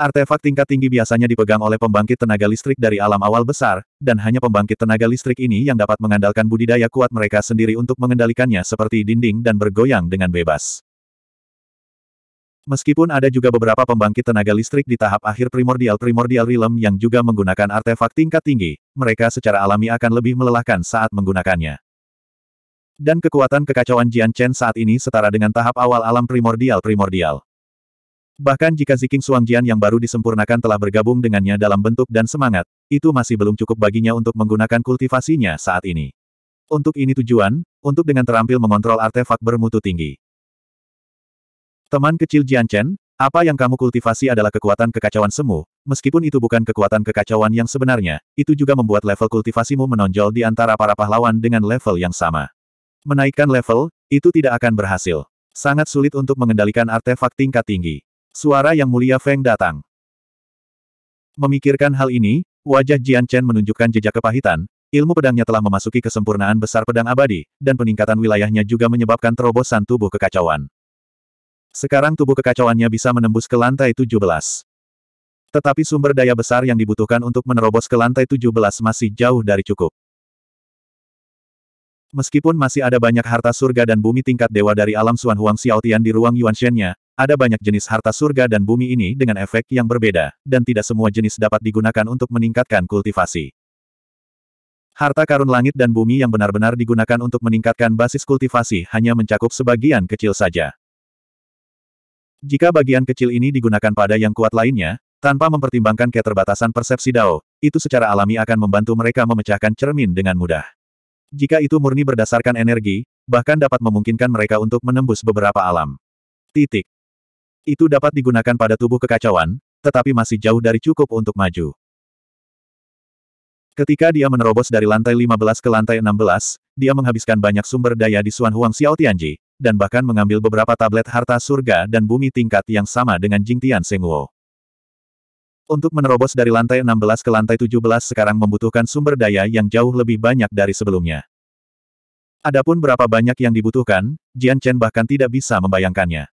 Artefak tingkat tinggi biasanya dipegang oleh pembangkit tenaga listrik dari alam awal besar, dan hanya pembangkit tenaga listrik ini yang dapat mengandalkan budidaya kuat mereka sendiri untuk mengendalikannya seperti dinding dan bergoyang dengan bebas. Meskipun ada juga beberapa pembangkit tenaga listrik di tahap akhir primordial-primordial realm yang juga menggunakan artefak tingkat tinggi, mereka secara alami akan lebih melelahkan saat menggunakannya. Dan kekuatan kekacauan Jian Chen saat ini setara dengan tahap awal alam primordial-primordial. Bahkan jika Ziking Suangjian yang baru disempurnakan telah bergabung dengannya dalam bentuk dan semangat, itu masih belum cukup baginya untuk menggunakan kultivasinya saat ini. Untuk ini tujuan, untuk dengan terampil mengontrol artefak bermutu tinggi. Teman kecil Jian Chen, apa yang kamu kultivasi adalah kekuatan kekacauan semu, meskipun itu bukan kekuatan kekacauan yang sebenarnya, itu juga membuat level kultivasimu menonjol di antara para pahlawan dengan level yang sama. Menaikkan level, itu tidak akan berhasil. Sangat sulit untuk mengendalikan artefak tingkat tinggi. Suara yang mulia Feng datang. Memikirkan hal ini, wajah Jian Chen menunjukkan jejak kepahitan, ilmu pedangnya telah memasuki kesempurnaan besar pedang abadi, dan peningkatan wilayahnya juga menyebabkan terobosan tubuh kekacauan. Sekarang tubuh kekacauannya bisa menembus ke lantai 17. Tetapi sumber daya besar yang dibutuhkan untuk menerobos ke lantai 17 masih jauh dari cukup. Meskipun masih ada banyak harta surga dan bumi tingkat dewa dari alam Suan Huang Xiaotian di ruang Yuan Shen-nya, ada banyak jenis harta surga dan bumi ini dengan efek yang berbeda, dan tidak semua jenis dapat digunakan untuk meningkatkan kultivasi. Harta karun langit dan bumi yang benar-benar digunakan untuk meningkatkan basis kultivasi hanya mencakup sebagian kecil saja. Jika bagian kecil ini digunakan pada yang kuat lainnya, tanpa mempertimbangkan keterbatasan persepsi Dao, itu secara alami akan membantu mereka memecahkan cermin dengan mudah. Jika itu murni berdasarkan energi, bahkan dapat memungkinkan mereka untuk menembus beberapa alam. Titik. Itu dapat digunakan pada tubuh kekacauan, tetapi masih jauh dari cukup untuk maju. Ketika dia menerobos dari lantai 15 ke lantai 16, dia menghabiskan banyak sumber daya di Suan Huang Xiao Tianji, dan bahkan mengambil beberapa tablet harta surga dan bumi tingkat yang sama dengan Jing Tian Sengwo. Untuk menerobos dari lantai 16 ke lantai 17 sekarang membutuhkan sumber daya yang jauh lebih banyak dari sebelumnya. Adapun berapa banyak yang dibutuhkan, Jian Chen bahkan tidak bisa membayangkannya.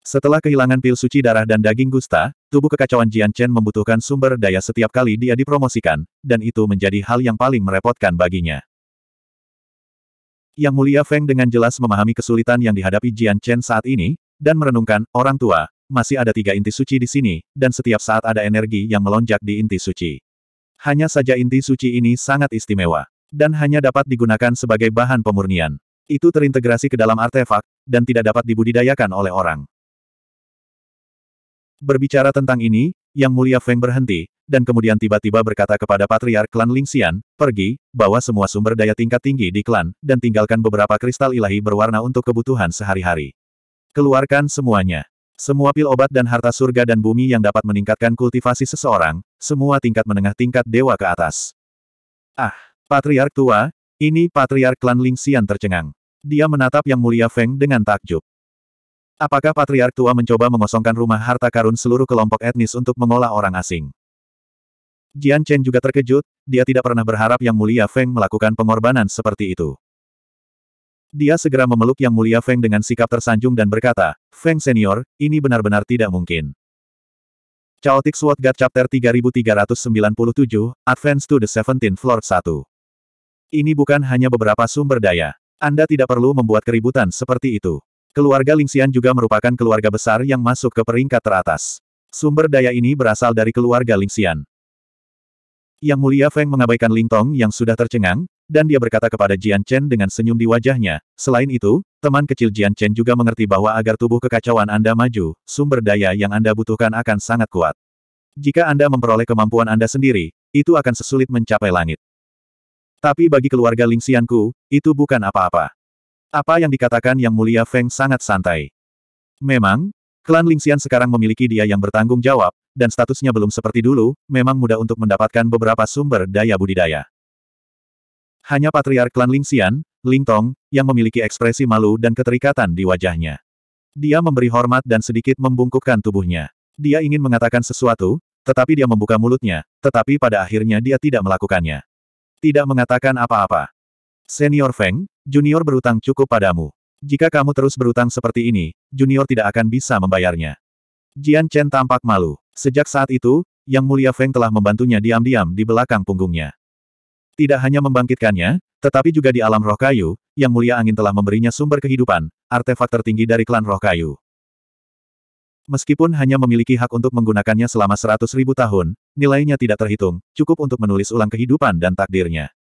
Setelah kehilangan pil suci darah dan daging gusta, tubuh kekacauan Jian Chen membutuhkan sumber daya setiap kali dia dipromosikan, dan itu menjadi hal yang paling merepotkan baginya. Yang mulia Feng dengan jelas memahami kesulitan yang dihadapi Jian Chen saat ini, dan merenungkan, orang tua, masih ada tiga inti suci di sini, dan setiap saat ada energi yang melonjak di inti suci. Hanya saja inti suci ini sangat istimewa, dan hanya dapat digunakan sebagai bahan pemurnian. Itu terintegrasi ke dalam artefak, dan tidak dapat dibudidayakan oleh orang. Berbicara tentang ini, Yang Mulia Feng berhenti, dan kemudian tiba-tiba berkata kepada Patriark Klan Lingxian, pergi, bawa semua sumber daya tingkat tinggi di klan, dan tinggalkan beberapa kristal ilahi berwarna untuk kebutuhan sehari-hari. Keluarkan semuanya. Semua pil obat dan harta surga dan bumi yang dapat meningkatkan kultivasi seseorang, semua tingkat menengah tingkat dewa ke atas. Ah, Patriark tua, ini Patriark Klan Lingxian tercengang. Dia menatap Yang Mulia Feng dengan takjub. Apakah Patriark Tua mencoba mengosongkan rumah harta karun seluruh kelompok etnis untuk mengolah orang asing? Jian Chen juga terkejut, dia tidak pernah berharap Yang Mulia Feng melakukan pengorbanan seperti itu. Dia segera memeluk Yang Mulia Feng dengan sikap tersanjung dan berkata, Feng Senior, ini benar-benar tidak mungkin. Chaotic Sword God Chapter 3397, Advance to the Seventeenth Floor 1. Ini bukan hanya beberapa sumber daya. Anda tidak perlu membuat keributan seperti itu. Keluarga Lingxian juga merupakan keluarga besar yang masuk ke peringkat teratas. Sumber daya ini berasal dari keluarga Lingxian. Yang mulia Feng mengabaikan Lingtong yang sudah tercengang, dan dia berkata kepada Jian Chen dengan senyum di wajahnya, selain itu, teman kecil Jian Chen juga mengerti bahwa agar tubuh kekacauan Anda maju, sumber daya yang Anda butuhkan akan sangat kuat. Jika Anda memperoleh kemampuan Anda sendiri, itu akan sesulit mencapai langit. Tapi bagi keluarga Lingxianku, itu bukan apa-apa. Apa yang dikatakan Yang Mulia Feng sangat santai. Memang, klan Lingxian sekarang memiliki dia yang bertanggung jawab, dan statusnya belum seperti dulu, memang mudah untuk mendapatkan beberapa sumber daya budidaya. Hanya patriark klan Lingxian, Ling Tong, yang memiliki ekspresi malu dan keterikatan di wajahnya. Dia memberi hormat dan sedikit membungkukkan tubuhnya. Dia ingin mengatakan sesuatu, tetapi dia membuka mulutnya, tetapi pada akhirnya dia tidak melakukannya. Tidak mengatakan apa-apa. Senior Feng, junior berutang cukup padamu. Jika kamu terus berutang seperti ini, junior tidak akan bisa membayarnya. Jian Chen tampak malu. Sejak saat itu, Yang Mulia Feng telah membantunya diam-diam di belakang punggungnya. Tidak hanya membangkitkannya, tetapi juga di alam roh kayu, Yang Mulia Angin telah memberinya sumber kehidupan, artefak tertinggi dari klan roh kayu. Meskipun hanya memiliki hak untuk menggunakannya selama seratus ribu tahun, nilainya tidak terhitung, cukup untuk menulis ulang kehidupan dan takdirnya.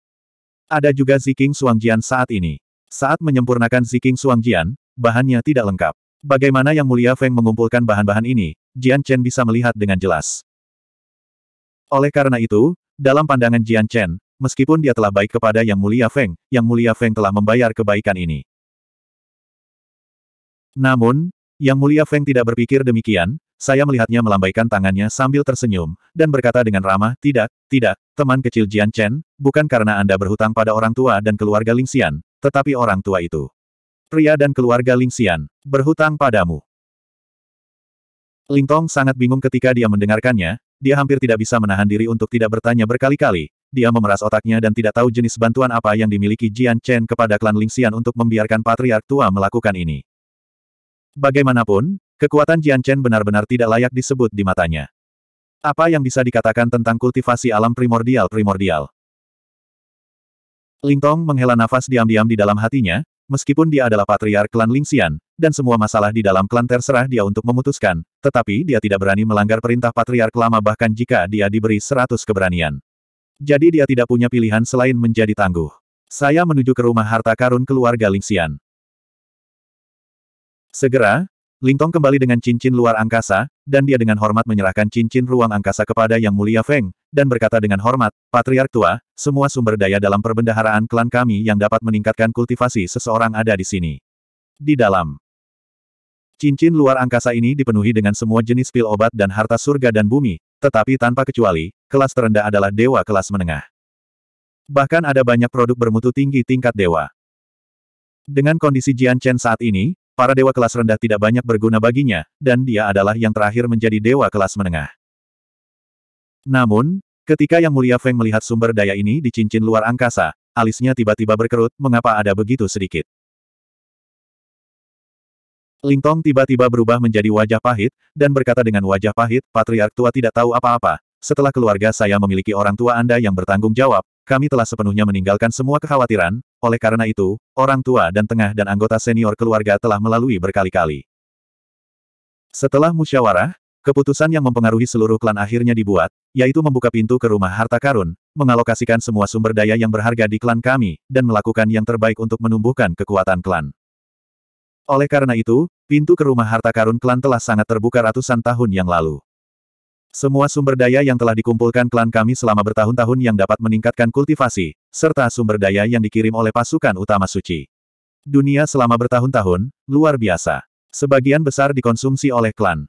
Ada juga Ziking Suangjian saat ini. Saat menyempurnakan Ziking Suangjian, bahannya tidak lengkap. Bagaimana Yang Mulia Feng mengumpulkan bahan-bahan ini, Jian Chen bisa melihat dengan jelas. Oleh karena itu, dalam pandangan Jian Chen, meskipun dia telah baik kepada Yang Mulia Feng, Yang Mulia Feng telah membayar kebaikan ini. Namun, Yang Mulia Feng tidak berpikir demikian, saya melihatnya melambaikan tangannya sambil tersenyum, dan berkata dengan ramah, tidak, tidak, teman kecil Jian Chen, bukan karena Anda berhutang pada orang tua dan keluarga Ling Xian tetapi orang tua itu. Pria dan keluarga Ling Xian berhutang padamu. Ling Tong sangat bingung ketika dia mendengarkannya, dia hampir tidak bisa menahan diri untuk tidak bertanya berkali-kali, dia memeras otaknya dan tidak tahu jenis bantuan apa yang dimiliki Jian Chen kepada klan Xian untuk membiarkan patriark tua melakukan ini. Bagaimanapun, Kekuatan Jian Chen benar-benar tidak layak disebut di matanya. Apa yang bisa dikatakan tentang kultivasi alam primordial-primordial? Ling Tong menghela nafas diam-diam di dalam hatinya, meskipun dia adalah patriar klan Xian, dan semua masalah di dalam klan terserah dia untuk memutuskan, tetapi dia tidak berani melanggar perintah patriar lama bahkan jika dia diberi seratus keberanian. Jadi dia tidak punya pilihan selain menjadi tangguh. Saya menuju ke rumah harta karun keluarga Ling Xian. Segera, Lingtong kembali dengan cincin luar angkasa, dan dia dengan hormat menyerahkan cincin ruang angkasa kepada Yang Mulia Feng, dan berkata dengan hormat, Patriark Tua, semua sumber daya dalam perbendaharaan klan kami yang dapat meningkatkan kultivasi seseorang ada di sini. Di dalam. Cincin luar angkasa ini dipenuhi dengan semua jenis pil obat dan harta surga dan bumi, tetapi tanpa kecuali, kelas terendah adalah dewa kelas menengah. Bahkan ada banyak produk bermutu tinggi tingkat dewa. Dengan kondisi Jian Chen saat ini, Para dewa kelas rendah tidak banyak berguna baginya, dan dia adalah yang terakhir menjadi dewa kelas menengah. Namun, ketika Yang Mulia Feng melihat sumber daya ini di cincin luar angkasa, alisnya tiba-tiba berkerut, mengapa ada begitu sedikit. Ling Tong tiba-tiba berubah menjadi wajah pahit, dan berkata dengan wajah pahit, Patriark tua tidak tahu apa-apa, setelah keluarga saya memiliki orang tua Anda yang bertanggung jawab, kami telah sepenuhnya meninggalkan semua kekhawatiran, oleh karena itu, orang tua dan tengah dan anggota senior keluarga telah melalui berkali-kali. Setelah musyawarah, keputusan yang mempengaruhi seluruh klan akhirnya dibuat, yaitu membuka pintu ke rumah harta karun, mengalokasikan semua sumber daya yang berharga di klan kami, dan melakukan yang terbaik untuk menumbuhkan kekuatan klan. Oleh karena itu, pintu ke rumah harta karun klan telah sangat terbuka ratusan tahun yang lalu. Semua sumber daya yang telah dikumpulkan klan kami selama bertahun-tahun yang dapat meningkatkan kultivasi, serta sumber daya yang dikirim oleh pasukan utama suci. Dunia selama bertahun-tahun, luar biasa. Sebagian besar dikonsumsi oleh klan.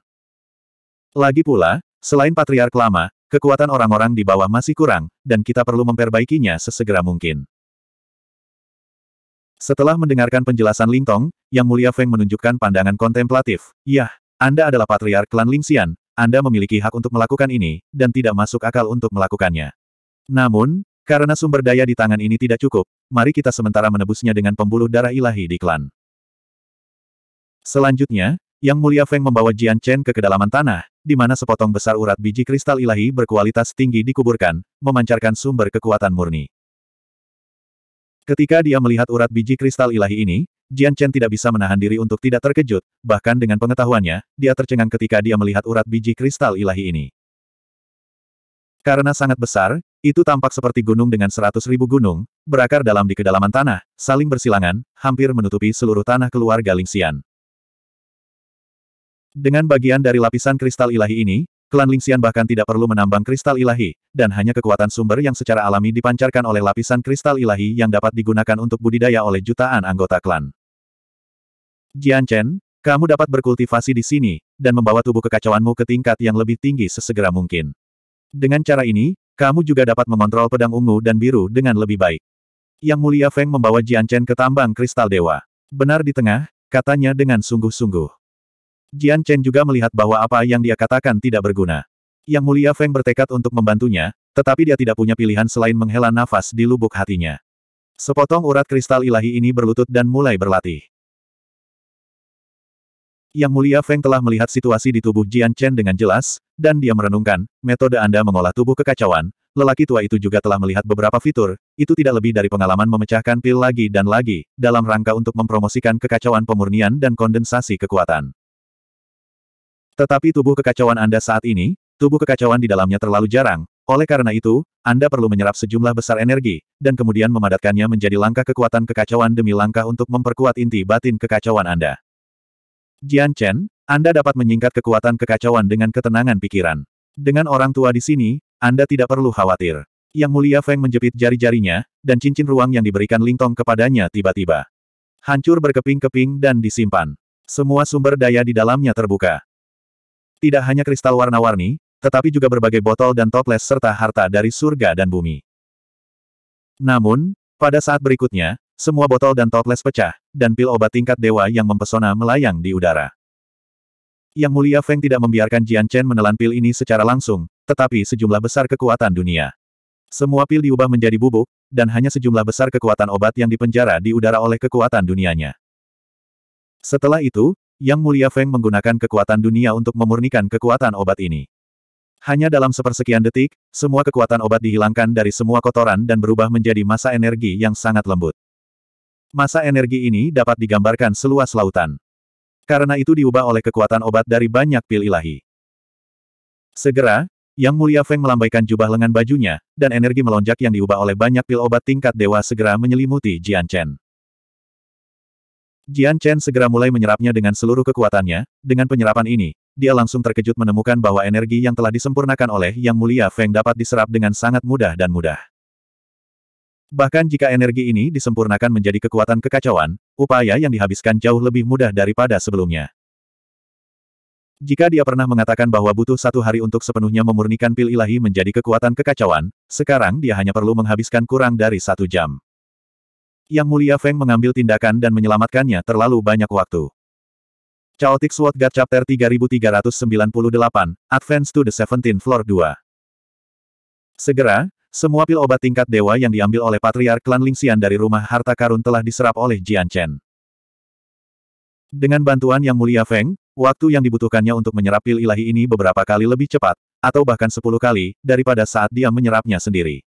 Lagi pula, selain patriark lama, kekuatan orang-orang di bawah masih kurang, dan kita perlu memperbaikinya sesegera mungkin. Setelah mendengarkan penjelasan Ling Tong, Yang Mulia Feng menunjukkan pandangan kontemplatif. Yah, Anda adalah patriark klan Lingxian, anda memiliki hak untuk melakukan ini, dan tidak masuk akal untuk melakukannya. Namun, karena sumber daya di tangan ini tidak cukup, mari kita sementara menebusnya dengan pembuluh darah ilahi di klan. Selanjutnya, Yang Mulia Feng membawa Jian Chen ke kedalaman tanah, di mana sepotong besar urat biji kristal ilahi berkualitas tinggi dikuburkan, memancarkan sumber kekuatan murni. Ketika dia melihat urat biji kristal ilahi ini, Jian Chen tidak bisa menahan diri untuk tidak terkejut, bahkan dengan pengetahuannya, dia tercengang ketika dia melihat urat biji kristal ilahi ini. Karena sangat besar, itu tampak seperti gunung dengan seratus ribu gunung, berakar dalam di kedalaman tanah, saling bersilangan, hampir menutupi seluruh tanah keluarga Lingxian. Dengan bagian dari lapisan kristal ilahi ini, Klan Lingxian bahkan tidak perlu menambang kristal ilahi, dan hanya kekuatan sumber yang secara alami dipancarkan oleh lapisan kristal ilahi yang dapat digunakan untuk budidaya oleh jutaan anggota klan. Jian Chen, kamu dapat berkultivasi di sini, dan membawa tubuh kekacauanmu ke tingkat yang lebih tinggi sesegera mungkin. Dengan cara ini, kamu juga dapat mengontrol pedang ungu dan biru dengan lebih baik. Yang Mulia Feng membawa Jian Chen ke tambang kristal dewa. Benar di tengah, katanya dengan sungguh-sungguh. Jian Chen juga melihat bahwa apa yang dia katakan tidak berguna. Yang mulia Feng bertekad untuk membantunya, tetapi dia tidak punya pilihan selain menghela nafas di lubuk hatinya. Sepotong urat kristal ilahi ini berlutut dan mulai berlatih. Yang mulia Feng telah melihat situasi di tubuh Jian Chen dengan jelas, dan dia merenungkan, metode Anda mengolah tubuh kekacauan, lelaki tua itu juga telah melihat beberapa fitur, itu tidak lebih dari pengalaman memecahkan pil lagi dan lagi, dalam rangka untuk mempromosikan kekacauan pemurnian dan kondensasi kekuatan. Tetapi tubuh kekacauan Anda saat ini, tubuh kekacauan di dalamnya terlalu jarang, oleh karena itu, Anda perlu menyerap sejumlah besar energi, dan kemudian memadatkannya menjadi langkah kekuatan kekacauan demi langkah untuk memperkuat inti batin kekacauan Anda. Jian Chen, Anda dapat menyingkat kekuatan kekacauan dengan ketenangan pikiran. Dengan orang tua di sini, Anda tidak perlu khawatir. Yang mulia Feng menjepit jari-jarinya, dan cincin ruang yang diberikan Lingtong kepadanya tiba-tiba. Hancur berkeping-keping dan disimpan. Semua sumber daya di dalamnya terbuka. Tidak hanya kristal warna-warni, tetapi juga berbagai botol dan toples serta harta dari surga dan bumi. Namun, pada saat berikutnya, semua botol dan toples pecah, dan pil obat tingkat dewa yang mempesona melayang di udara. Yang Mulia Feng tidak membiarkan Jian Chen menelan pil ini secara langsung, tetapi sejumlah besar kekuatan dunia. Semua pil diubah menjadi bubuk, dan hanya sejumlah besar kekuatan obat yang dipenjara di udara oleh kekuatan dunianya. Setelah itu, yang Mulia Feng menggunakan kekuatan dunia untuk memurnikan kekuatan obat ini. Hanya dalam sepersekian detik, semua kekuatan obat dihilangkan dari semua kotoran dan berubah menjadi masa energi yang sangat lembut. Masa energi ini dapat digambarkan seluas lautan. Karena itu diubah oleh kekuatan obat dari banyak pil ilahi. Segera, Yang Mulia Feng melambaikan jubah lengan bajunya, dan energi melonjak yang diubah oleh banyak pil obat tingkat dewa segera menyelimuti Jian Chen. Jian Chen segera mulai menyerapnya dengan seluruh kekuatannya, dengan penyerapan ini, dia langsung terkejut menemukan bahwa energi yang telah disempurnakan oleh Yang Mulia Feng dapat diserap dengan sangat mudah dan mudah. Bahkan jika energi ini disempurnakan menjadi kekuatan kekacauan, upaya yang dihabiskan jauh lebih mudah daripada sebelumnya. Jika dia pernah mengatakan bahwa butuh satu hari untuk sepenuhnya memurnikan pil ilahi menjadi kekuatan kekacauan, sekarang dia hanya perlu menghabiskan kurang dari satu jam. Yang mulia Feng mengambil tindakan dan menyelamatkannya terlalu banyak waktu. Chaotic Sword God Chapter 3398, Advance to the 17th Floor 2. Segera, semua pil obat tingkat dewa yang diambil oleh Patriark Klan Lingxian dari rumah harta karun telah diserap oleh Jian Chen. Dengan bantuan Yang Mulia Feng, waktu yang dibutuhkannya untuk menyerap pil ilahi ini beberapa kali lebih cepat, atau bahkan sepuluh kali, daripada saat dia menyerapnya sendiri.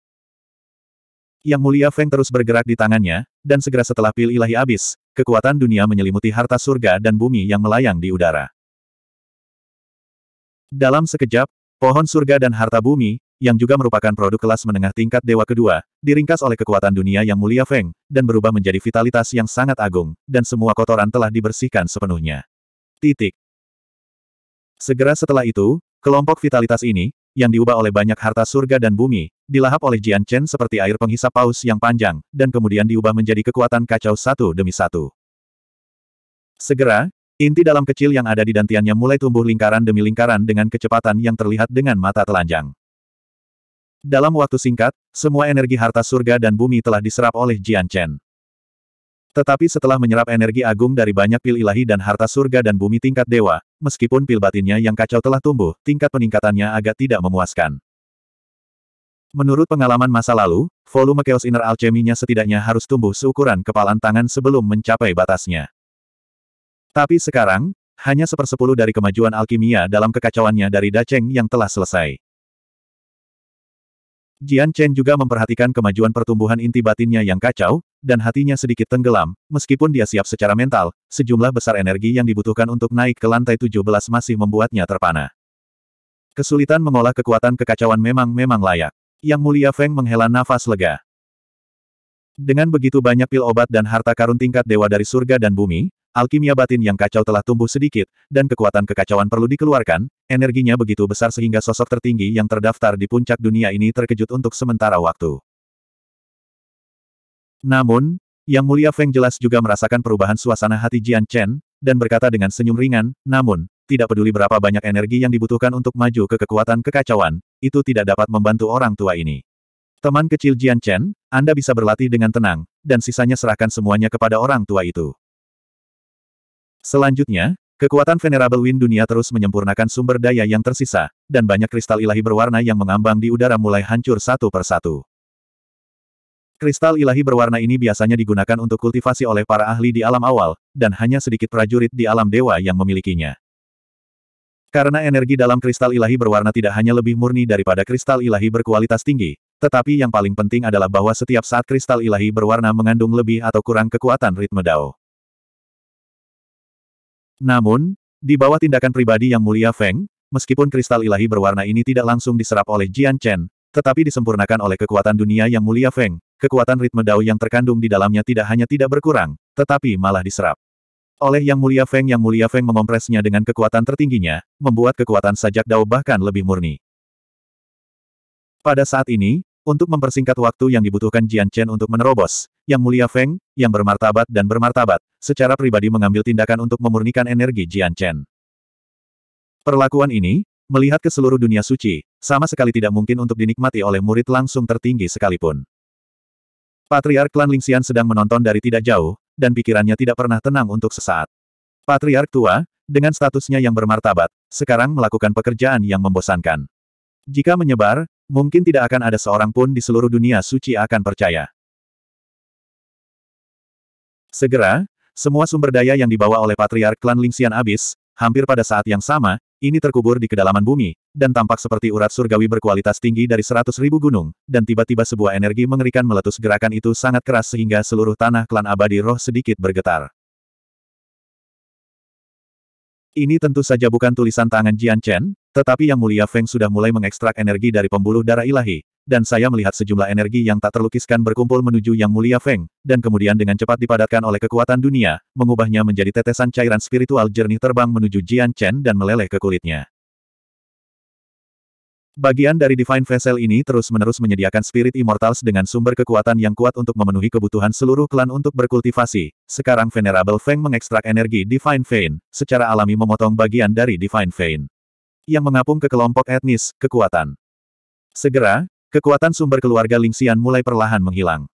Yang mulia Feng terus bergerak di tangannya, dan segera setelah pil ilahi habis, kekuatan dunia menyelimuti harta surga dan bumi yang melayang di udara. Dalam sekejap, pohon surga dan harta bumi, yang juga merupakan produk kelas menengah tingkat dewa kedua, diringkas oleh kekuatan dunia yang mulia Feng, dan berubah menjadi vitalitas yang sangat agung, dan semua kotoran telah dibersihkan sepenuhnya. Titik. Segera setelah itu, kelompok vitalitas ini, yang diubah oleh banyak harta surga dan bumi, dilahap oleh Jian Chen seperti air penghisap paus yang panjang, dan kemudian diubah menjadi kekuatan kacau satu demi satu. Segera, inti dalam kecil yang ada di dantiannya mulai tumbuh lingkaran demi lingkaran dengan kecepatan yang terlihat dengan mata telanjang. Dalam waktu singkat, semua energi harta surga dan bumi telah diserap oleh Jian Chen. Tetapi setelah menyerap energi agung dari banyak pil ilahi dan harta surga dan bumi tingkat dewa, meskipun pil batinnya yang kacau telah tumbuh, tingkat peningkatannya agak tidak memuaskan. Menurut pengalaman masa lalu, volume chaos inner alchemy-nya setidaknya harus tumbuh seukuran kepalan tangan sebelum mencapai batasnya. Tapi sekarang, hanya sepersepuluh dari kemajuan alkimia dalam kekacauannya dari daceng yang telah selesai. Jian Chen juga memperhatikan kemajuan pertumbuhan inti batinnya yang kacau, dan hatinya sedikit tenggelam, meskipun dia siap secara mental, sejumlah besar energi yang dibutuhkan untuk naik ke lantai 17 masih membuatnya terpana. Kesulitan mengolah kekuatan kekacauan memang-memang layak. Yang mulia Feng menghela nafas lega. Dengan begitu banyak pil obat dan harta karun tingkat dewa dari surga dan bumi, Alkimia batin yang kacau telah tumbuh sedikit, dan kekuatan kekacauan perlu dikeluarkan, energinya begitu besar sehingga sosok tertinggi yang terdaftar di puncak dunia ini terkejut untuk sementara waktu. Namun, Yang Mulia Feng jelas juga merasakan perubahan suasana hati Jian Chen, dan berkata dengan senyum ringan, namun, tidak peduli berapa banyak energi yang dibutuhkan untuk maju ke kekuatan kekacauan, itu tidak dapat membantu orang tua ini. Teman kecil Jian Chen, Anda bisa berlatih dengan tenang, dan sisanya serahkan semuanya kepada orang tua itu. Selanjutnya, kekuatan Venerable Wind dunia terus menyempurnakan sumber daya yang tersisa, dan banyak kristal ilahi berwarna yang mengambang di udara mulai hancur satu per satu. Kristal ilahi berwarna ini biasanya digunakan untuk kultivasi oleh para ahli di alam awal, dan hanya sedikit prajurit di alam dewa yang memilikinya. Karena energi dalam kristal ilahi berwarna tidak hanya lebih murni daripada kristal ilahi berkualitas tinggi, tetapi yang paling penting adalah bahwa setiap saat kristal ilahi berwarna mengandung lebih atau kurang kekuatan ritme Dao. Namun, di bawah tindakan pribadi yang mulia Feng, meskipun kristal ilahi berwarna ini tidak langsung diserap oleh Jian Chen, tetapi disempurnakan oleh kekuatan dunia yang mulia Feng, kekuatan ritme Dao yang terkandung di dalamnya tidak hanya tidak berkurang, tetapi malah diserap. Oleh yang mulia Feng yang mulia Feng mengompresnya dengan kekuatan tertingginya, membuat kekuatan sajak Dao bahkan lebih murni. Pada saat ini, untuk mempersingkat waktu yang dibutuhkan Jian Chen untuk menerobos, yang Mulia Feng, yang bermartabat dan bermartabat, secara pribadi mengambil tindakan untuk memurnikan energi Jian Chen. Perlakuan ini, melihat ke seluruh dunia suci, sama sekali tidak mungkin untuk dinikmati oleh murid langsung tertinggi sekalipun. Patriark Klan Lingxian sedang menonton dari tidak jauh, dan pikirannya tidak pernah tenang untuk sesaat. Patriark tua, dengan statusnya yang bermartabat, sekarang melakukan pekerjaan yang membosankan. Jika menyebar, mungkin tidak akan ada seorang pun di seluruh dunia suci akan percaya. Segera, semua sumber daya yang dibawa oleh Patriark Klan Lingxian habis, hampir pada saat yang sama, ini terkubur di kedalaman bumi, dan tampak seperti urat surgawi berkualitas tinggi dari seratus ribu gunung, dan tiba-tiba sebuah energi mengerikan meletus gerakan itu sangat keras sehingga seluruh tanah klan abadi roh sedikit bergetar. Ini tentu saja bukan tulisan tangan Jian Chen, tetapi Yang Mulia Feng sudah mulai mengekstrak energi dari pembuluh darah ilahi, dan saya melihat sejumlah energi yang tak terlukiskan berkumpul menuju Yang Mulia Feng, dan kemudian dengan cepat dipadatkan oleh kekuatan dunia, mengubahnya menjadi tetesan cairan spiritual jernih terbang menuju Jian Chen dan meleleh ke kulitnya. Bagian dari Divine Vessel ini terus-menerus menyediakan Spirit Immortals dengan sumber kekuatan yang kuat untuk memenuhi kebutuhan seluruh klan untuk berkultivasi. Sekarang Venerable Feng mengekstrak energi Divine Vein, secara alami memotong bagian dari Divine Vein. Yang mengapung ke kelompok etnis, kekuatan. Segera, kekuatan sumber keluarga Lingxian mulai perlahan menghilang.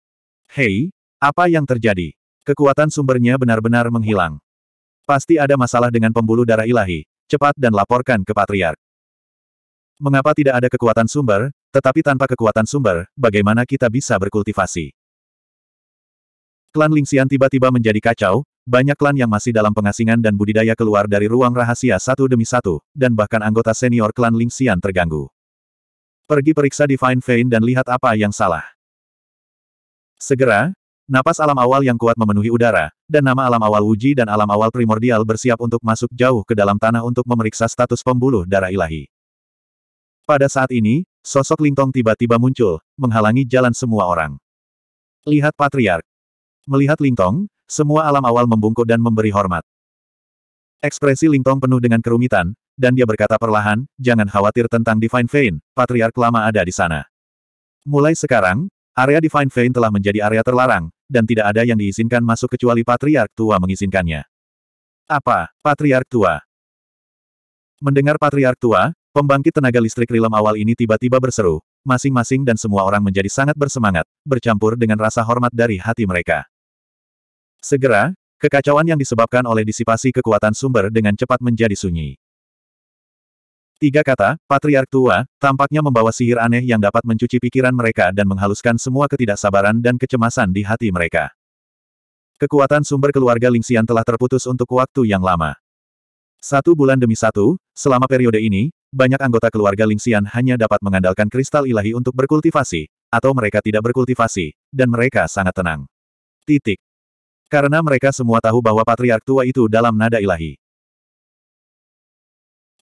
Hei, apa yang terjadi? Kekuatan sumbernya benar-benar menghilang. Pasti ada masalah dengan pembuluh darah ilahi. Cepat dan laporkan ke Patriark. Mengapa tidak ada kekuatan sumber, tetapi tanpa kekuatan sumber, bagaimana kita bisa berkultivasi? Klan Lingxian tiba-tiba menjadi kacau, banyak klan yang masih dalam pengasingan dan budidaya keluar dari ruang rahasia satu demi satu, dan bahkan anggota senior klan Lingxian terganggu. Pergi periksa Divine Vein dan lihat apa yang salah. Segera, napas alam awal yang kuat memenuhi udara, dan nama alam awal Wuji dan alam awal primordial bersiap untuk masuk jauh ke dalam tanah untuk memeriksa status pembuluh darah ilahi. Pada saat ini, sosok Lingtong tiba-tiba muncul, menghalangi jalan semua orang. Lihat Patriark. Melihat Lingtong, semua alam awal membungkuk dan memberi hormat. Ekspresi Lingtong penuh dengan kerumitan, dan dia berkata perlahan, jangan khawatir tentang Divine Vein, Patriark lama ada di sana. Mulai sekarang, area Divine Vein telah menjadi area terlarang, dan tidak ada yang diizinkan masuk kecuali Patriark Tua mengizinkannya. Apa, Patriark Tua? Mendengar Patriark Tua, Pembangkit tenaga listrik rilem awal ini tiba-tiba berseru, masing-masing dan semua orang menjadi sangat bersemangat, bercampur dengan rasa hormat dari hati mereka. Segera, kekacauan yang disebabkan oleh disipasi kekuatan sumber dengan cepat menjadi sunyi. Tiga kata, Patriark Tua, tampaknya membawa sihir aneh yang dapat mencuci pikiran mereka dan menghaluskan semua ketidaksabaran dan kecemasan di hati mereka. Kekuatan sumber keluarga Lingxian telah terputus untuk waktu yang lama. Satu bulan demi satu, selama periode ini, banyak anggota keluarga Lingxian hanya dapat mengandalkan kristal ilahi untuk berkultivasi, atau mereka tidak berkultivasi, dan mereka sangat tenang. Titik. Karena mereka semua tahu bahwa patriark tua itu dalam nada ilahi.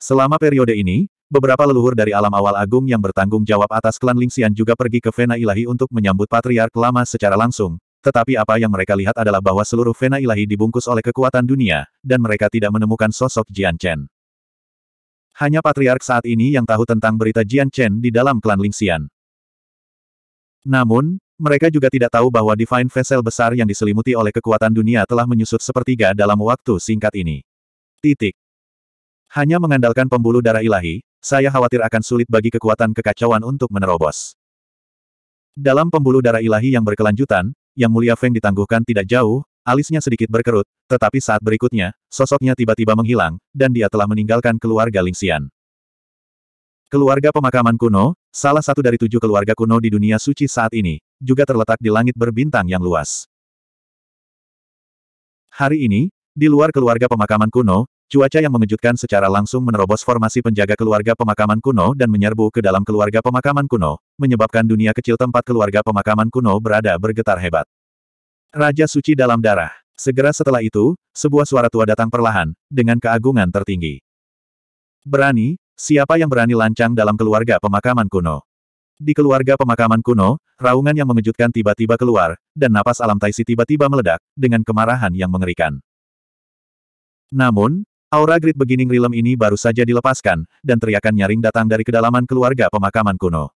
Selama periode ini, beberapa leluhur dari alam awal agung yang bertanggung jawab atas klan Lingxian juga pergi ke Vena Ilahi untuk menyambut patriark lama secara langsung, tetapi apa yang mereka lihat adalah bahwa seluruh Vena Ilahi dibungkus oleh kekuatan dunia, dan mereka tidak menemukan sosok Jian Chen. Hanya patriark saat ini yang tahu tentang berita Jian Chen di dalam klan Lingxian. Namun, mereka juga tidak tahu bahwa Divine Vessel besar yang diselimuti oleh kekuatan dunia telah menyusut sepertiga dalam waktu singkat ini. Titik. Hanya mengandalkan pembuluh darah ilahi, saya khawatir akan sulit bagi kekuatan kekacauan untuk menerobos. Dalam pembuluh darah ilahi yang berkelanjutan, Yang Mulia Feng ditangguhkan tidak jauh, Alisnya sedikit berkerut, tetapi saat berikutnya, sosoknya tiba-tiba menghilang, dan dia telah meninggalkan keluarga Lingxian. Keluarga pemakaman kuno, salah satu dari tujuh keluarga kuno di dunia suci saat ini, juga terletak di langit berbintang yang luas. Hari ini, di luar keluarga pemakaman kuno, cuaca yang mengejutkan secara langsung menerobos formasi penjaga keluarga pemakaman kuno dan menyerbu ke dalam keluarga pemakaman kuno, menyebabkan dunia kecil tempat keluarga pemakaman kuno berada bergetar hebat. Raja suci dalam darah. Segera setelah itu, sebuah suara tua datang perlahan, dengan keagungan tertinggi. Berani, siapa yang berani lancang dalam keluarga pemakaman kuno? Di keluarga pemakaman kuno, raungan yang mengejutkan tiba-tiba keluar, dan napas alam Taisi tiba-tiba meledak, dengan kemarahan yang mengerikan. Namun, aura grid beginning realm ini baru saja dilepaskan, dan teriakan nyaring datang dari kedalaman keluarga pemakaman kuno.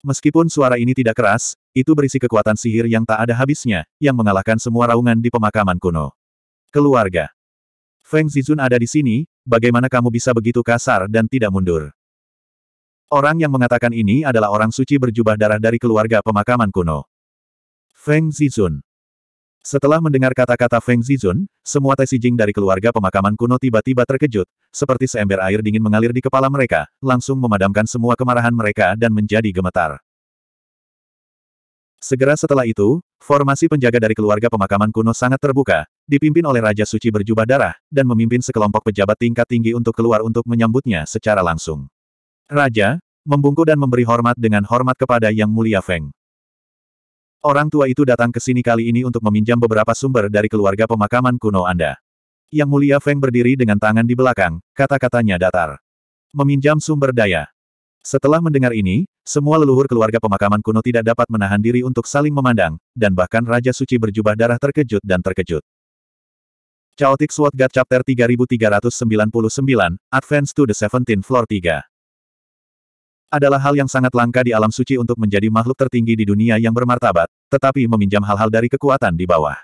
Meskipun suara ini tidak keras, itu berisi kekuatan sihir yang tak ada habisnya, yang mengalahkan semua raungan di pemakaman kuno. Keluarga. Feng Zizun ada di sini, bagaimana kamu bisa begitu kasar dan tidak mundur? Orang yang mengatakan ini adalah orang suci berjubah darah dari keluarga pemakaman kuno. Feng Zizun. Setelah mendengar kata-kata Feng Zizun, semua Tai Jing dari keluarga pemakaman kuno tiba-tiba terkejut, seperti seember air dingin mengalir di kepala mereka, langsung memadamkan semua kemarahan mereka dan menjadi gemetar. Segera setelah itu, formasi penjaga dari keluarga pemakaman kuno sangat terbuka, dipimpin oleh Raja Suci berjubah darah, dan memimpin sekelompok pejabat tingkat tinggi untuk keluar untuk menyambutnya secara langsung. Raja, membungkuk dan memberi hormat dengan hormat kepada Yang Mulia Feng. Orang tua itu datang ke sini kali ini untuk meminjam beberapa sumber dari keluarga pemakaman kuno Anda. Yang mulia Feng berdiri dengan tangan di belakang, kata-katanya datar. Meminjam sumber daya. Setelah mendengar ini, semua leluhur keluarga pemakaman kuno tidak dapat menahan diri untuk saling memandang, dan bahkan Raja Suci berjubah darah terkejut dan terkejut. Chaotic Sword God Chapter 3399, Advance to the 17th Floor 3 adalah hal yang sangat langka di alam suci untuk menjadi makhluk tertinggi di dunia yang bermartabat, tetapi meminjam hal-hal dari kekuatan di bawah.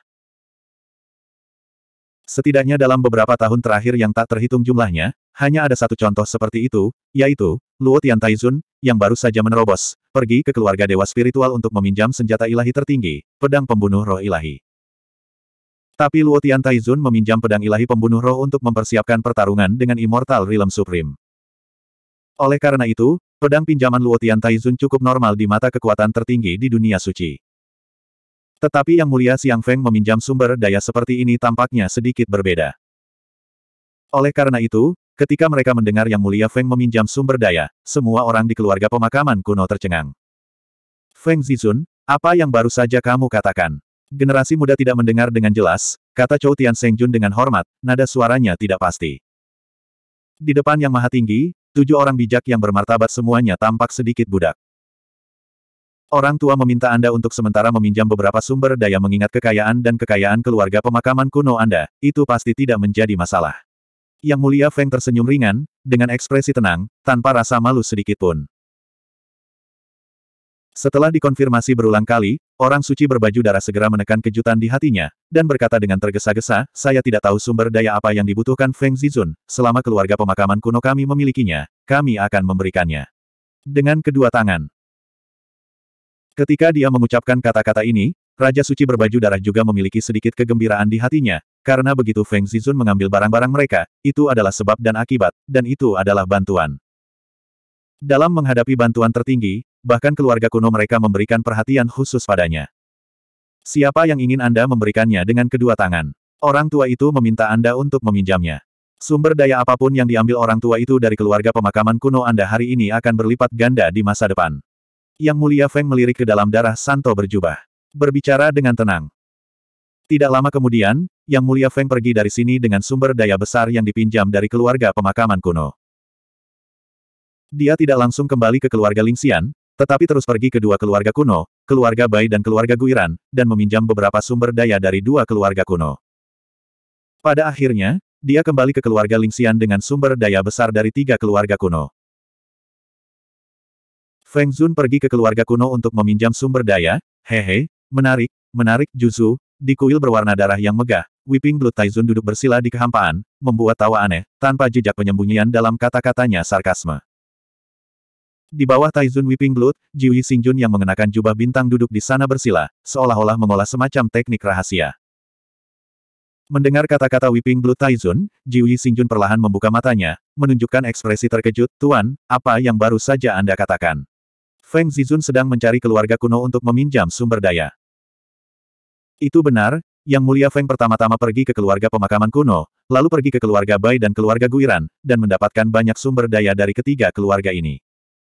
Setidaknya dalam beberapa tahun terakhir yang tak terhitung jumlahnya, hanya ada satu contoh seperti itu, yaitu, Luo Tian Taizun, yang baru saja menerobos, pergi ke keluarga dewa spiritual untuk meminjam senjata ilahi tertinggi, pedang pembunuh roh ilahi. Tapi Luo Tian Taizun meminjam pedang ilahi pembunuh roh untuk mempersiapkan pertarungan dengan Immortal Realm Supreme. Oleh karena itu, pedang pinjaman Luotian Taizun cukup normal di mata kekuatan tertinggi di dunia suci. Tetapi Yang Mulia Siang Feng meminjam sumber daya seperti ini tampaknya sedikit berbeda. Oleh karena itu, ketika mereka mendengar Yang Mulia Feng meminjam sumber daya, semua orang di keluarga pemakaman kuno tercengang. Feng Zizun, apa yang baru saja kamu katakan? Generasi muda tidak mendengar dengan jelas, kata Chou Tian Shengjun dengan hormat, nada suaranya tidak pasti. Di depan Yang Maha Tinggi, tujuh orang bijak yang bermartabat semuanya tampak sedikit budak. Orang tua meminta Anda untuk sementara meminjam beberapa sumber daya mengingat kekayaan dan kekayaan keluarga pemakaman kuno Anda, itu pasti tidak menjadi masalah. Yang mulia Feng tersenyum ringan, dengan ekspresi tenang, tanpa rasa malu sedikit pun. Setelah dikonfirmasi berulang kali, orang suci berbaju darah segera menekan kejutan di hatinya, dan berkata dengan tergesa-gesa, saya tidak tahu sumber daya apa yang dibutuhkan Feng Zizun, selama keluarga pemakaman kuno kami memilikinya, kami akan memberikannya. Dengan kedua tangan. Ketika dia mengucapkan kata-kata ini, Raja Suci berbaju darah juga memiliki sedikit kegembiraan di hatinya, karena begitu Feng Zizun mengambil barang-barang mereka, itu adalah sebab dan akibat, dan itu adalah bantuan. Dalam menghadapi bantuan tertinggi, bahkan keluarga kuno mereka memberikan perhatian khusus padanya. Siapa yang ingin Anda memberikannya dengan kedua tangan? Orang tua itu meminta Anda untuk meminjamnya. Sumber daya apapun yang diambil orang tua itu dari keluarga pemakaman kuno Anda hari ini akan berlipat ganda di masa depan. Yang mulia Feng melirik ke dalam darah Santo berjubah. Berbicara dengan tenang. Tidak lama kemudian, Yang Mulia Feng pergi dari sini dengan sumber daya besar yang dipinjam dari keluarga pemakaman kuno. Dia tidak langsung kembali ke keluarga Lingxian, tetapi terus pergi ke dua keluarga kuno, keluarga Bai dan keluarga Guiran, dan meminjam beberapa sumber daya dari dua keluarga kuno. Pada akhirnya, dia kembali ke keluarga Lingxian dengan sumber daya besar dari tiga keluarga kuno. Feng Zun pergi ke keluarga kuno untuk meminjam sumber daya, hehe, menarik, menarik, Juzu, di kuil berwarna darah yang megah, Weeping Blood Taizun duduk bersila di kehampaan, membuat tawa aneh, tanpa jejak penyembunyian dalam kata-katanya sarkasme. Di bawah Taizun Wiping Blood, Jiwi Xingjun yang mengenakan jubah bintang duduk di sana bersila, seolah-olah mengolah semacam teknik rahasia. Mendengar kata-kata Wiping Blood Taizun, Jiwi Xingjun perlahan membuka matanya, menunjukkan ekspresi terkejut, Tuan, apa yang baru saja Anda katakan? Feng Zizun sedang mencari keluarga kuno untuk meminjam sumber daya. Itu benar, Yang Mulia Feng pertama-tama pergi ke keluarga pemakaman kuno, lalu pergi ke keluarga Bai dan keluarga Guiran, dan mendapatkan banyak sumber daya dari ketiga keluarga ini.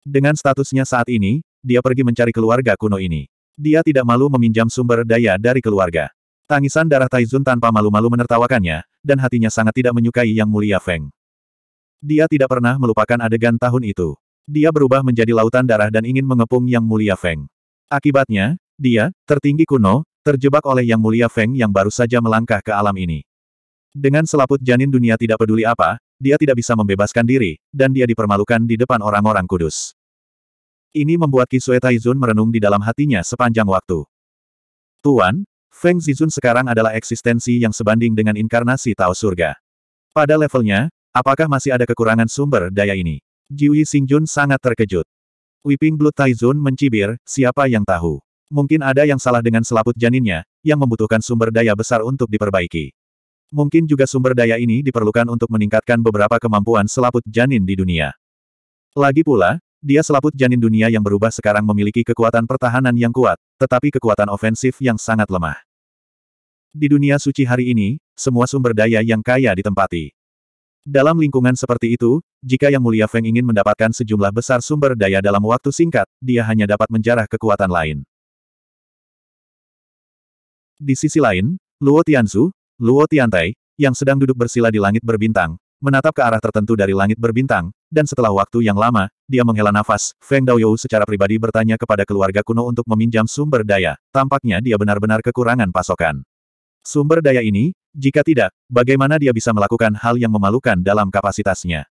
Dengan statusnya saat ini, dia pergi mencari keluarga kuno ini. Dia tidak malu meminjam sumber daya dari keluarga. Tangisan darah Taizun tanpa malu-malu menertawakannya, dan hatinya sangat tidak menyukai Yang Mulia Feng. Dia tidak pernah melupakan adegan tahun itu. Dia berubah menjadi lautan darah dan ingin mengepung Yang Mulia Feng. Akibatnya, dia, tertinggi kuno, terjebak oleh Yang Mulia Feng yang baru saja melangkah ke alam ini. Dengan selaput janin dunia tidak peduli apa, dia tidak bisa membebaskan diri, dan dia dipermalukan di depan orang-orang kudus. Ini membuat Kisue Taizun merenung di dalam hatinya sepanjang waktu. Tuan, Feng Zizun sekarang adalah eksistensi yang sebanding dengan inkarnasi Tao Surga. Pada levelnya, apakah masih ada kekurangan sumber daya ini? Jiuyi Xingjun sangat terkejut. Weeping Blood Taizun mencibir, siapa yang tahu? Mungkin ada yang salah dengan selaput janinnya, yang membutuhkan sumber daya besar untuk diperbaiki. Mungkin juga sumber daya ini diperlukan untuk meningkatkan beberapa kemampuan selaput janin di dunia. Lagi pula, dia selaput janin dunia yang berubah sekarang memiliki kekuatan pertahanan yang kuat, tetapi kekuatan ofensif yang sangat lemah. Di dunia suci hari ini, semua sumber daya yang kaya ditempati. Dalam lingkungan seperti itu, jika Yang Mulia Feng ingin mendapatkan sejumlah besar sumber daya dalam waktu singkat, dia hanya dapat menjarah kekuatan lain. Di sisi lain, Luo Tianzu, Luo Tiantai, yang sedang duduk bersila di langit berbintang, menatap ke arah tertentu dari langit berbintang, dan setelah waktu yang lama, dia menghela nafas, Feng Daoyou secara pribadi bertanya kepada keluarga kuno untuk meminjam sumber daya, tampaknya dia benar-benar kekurangan pasokan. Sumber daya ini, jika tidak, bagaimana dia bisa melakukan hal yang memalukan dalam kapasitasnya?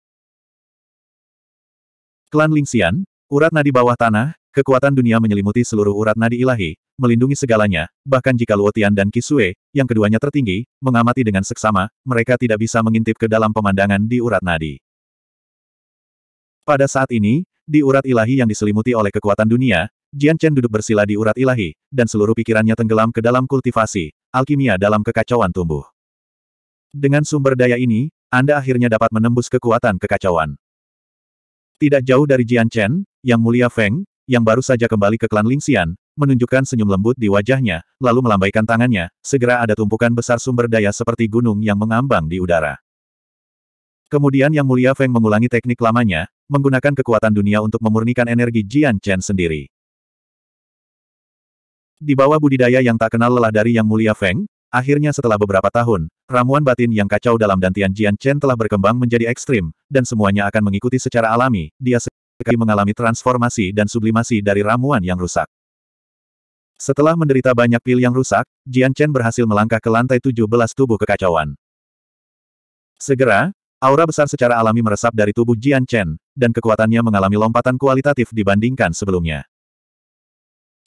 Klan Lingxian, urat nadi bawah tanah, Kekuatan dunia menyelimuti seluruh urat nadi ilahi, melindungi segalanya, bahkan jika Luotian dan Kisue, yang keduanya tertinggi, mengamati dengan seksama, mereka tidak bisa mengintip ke dalam pemandangan di urat nadi. Pada saat ini, di urat ilahi yang diselimuti oleh kekuatan dunia, Jian Chen duduk bersila di urat ilahi, dan seluruh pikirannya tenggelam ke dalam kultivasi, alkimia dalam kekacauan tumbuh. Dengan sumber daya ini, Anda akhirnya dapat menembus kekuatan kekacauan. Tidak jauh dari Jian Chen, Yang Mulia Feng, yang baru saja kembali ke klan Lingxian, menunjukkan senyum lembut di wajahnya, lalu melambaikan tangannya, segera ada tumpukan besar sumber daya seperti gunung yang mengambang di udara. Kemudian Yang Mulia Feng mengulangi teknik lamanya, menggunakan kekuatan dunia untuk memurnikan energi Jian Chen sendiri. Di bawah budidaya yang tak kenal lelah dari Yang Mulia Feng, akhirnya setelah beberapa tahun, ramuan batin yang kacau dalam dantian Jian Chen telah berkembang menjadi ekstrim, dan semuanya akan mengikuti secara alami, dia Kai mengalami transformasi dan sublimasi dari ramuan yang rusak. Setelah menderita banyak pil yang rusak, Jian Chen berhasil melangkah ke lantai 17 tubuh kekacauan. Segera, aura besar secara alami meresap dari tubuh Jian Chen, dan kekuatannya mengalami lompatan kualitatif dibandingkan sebelumnya.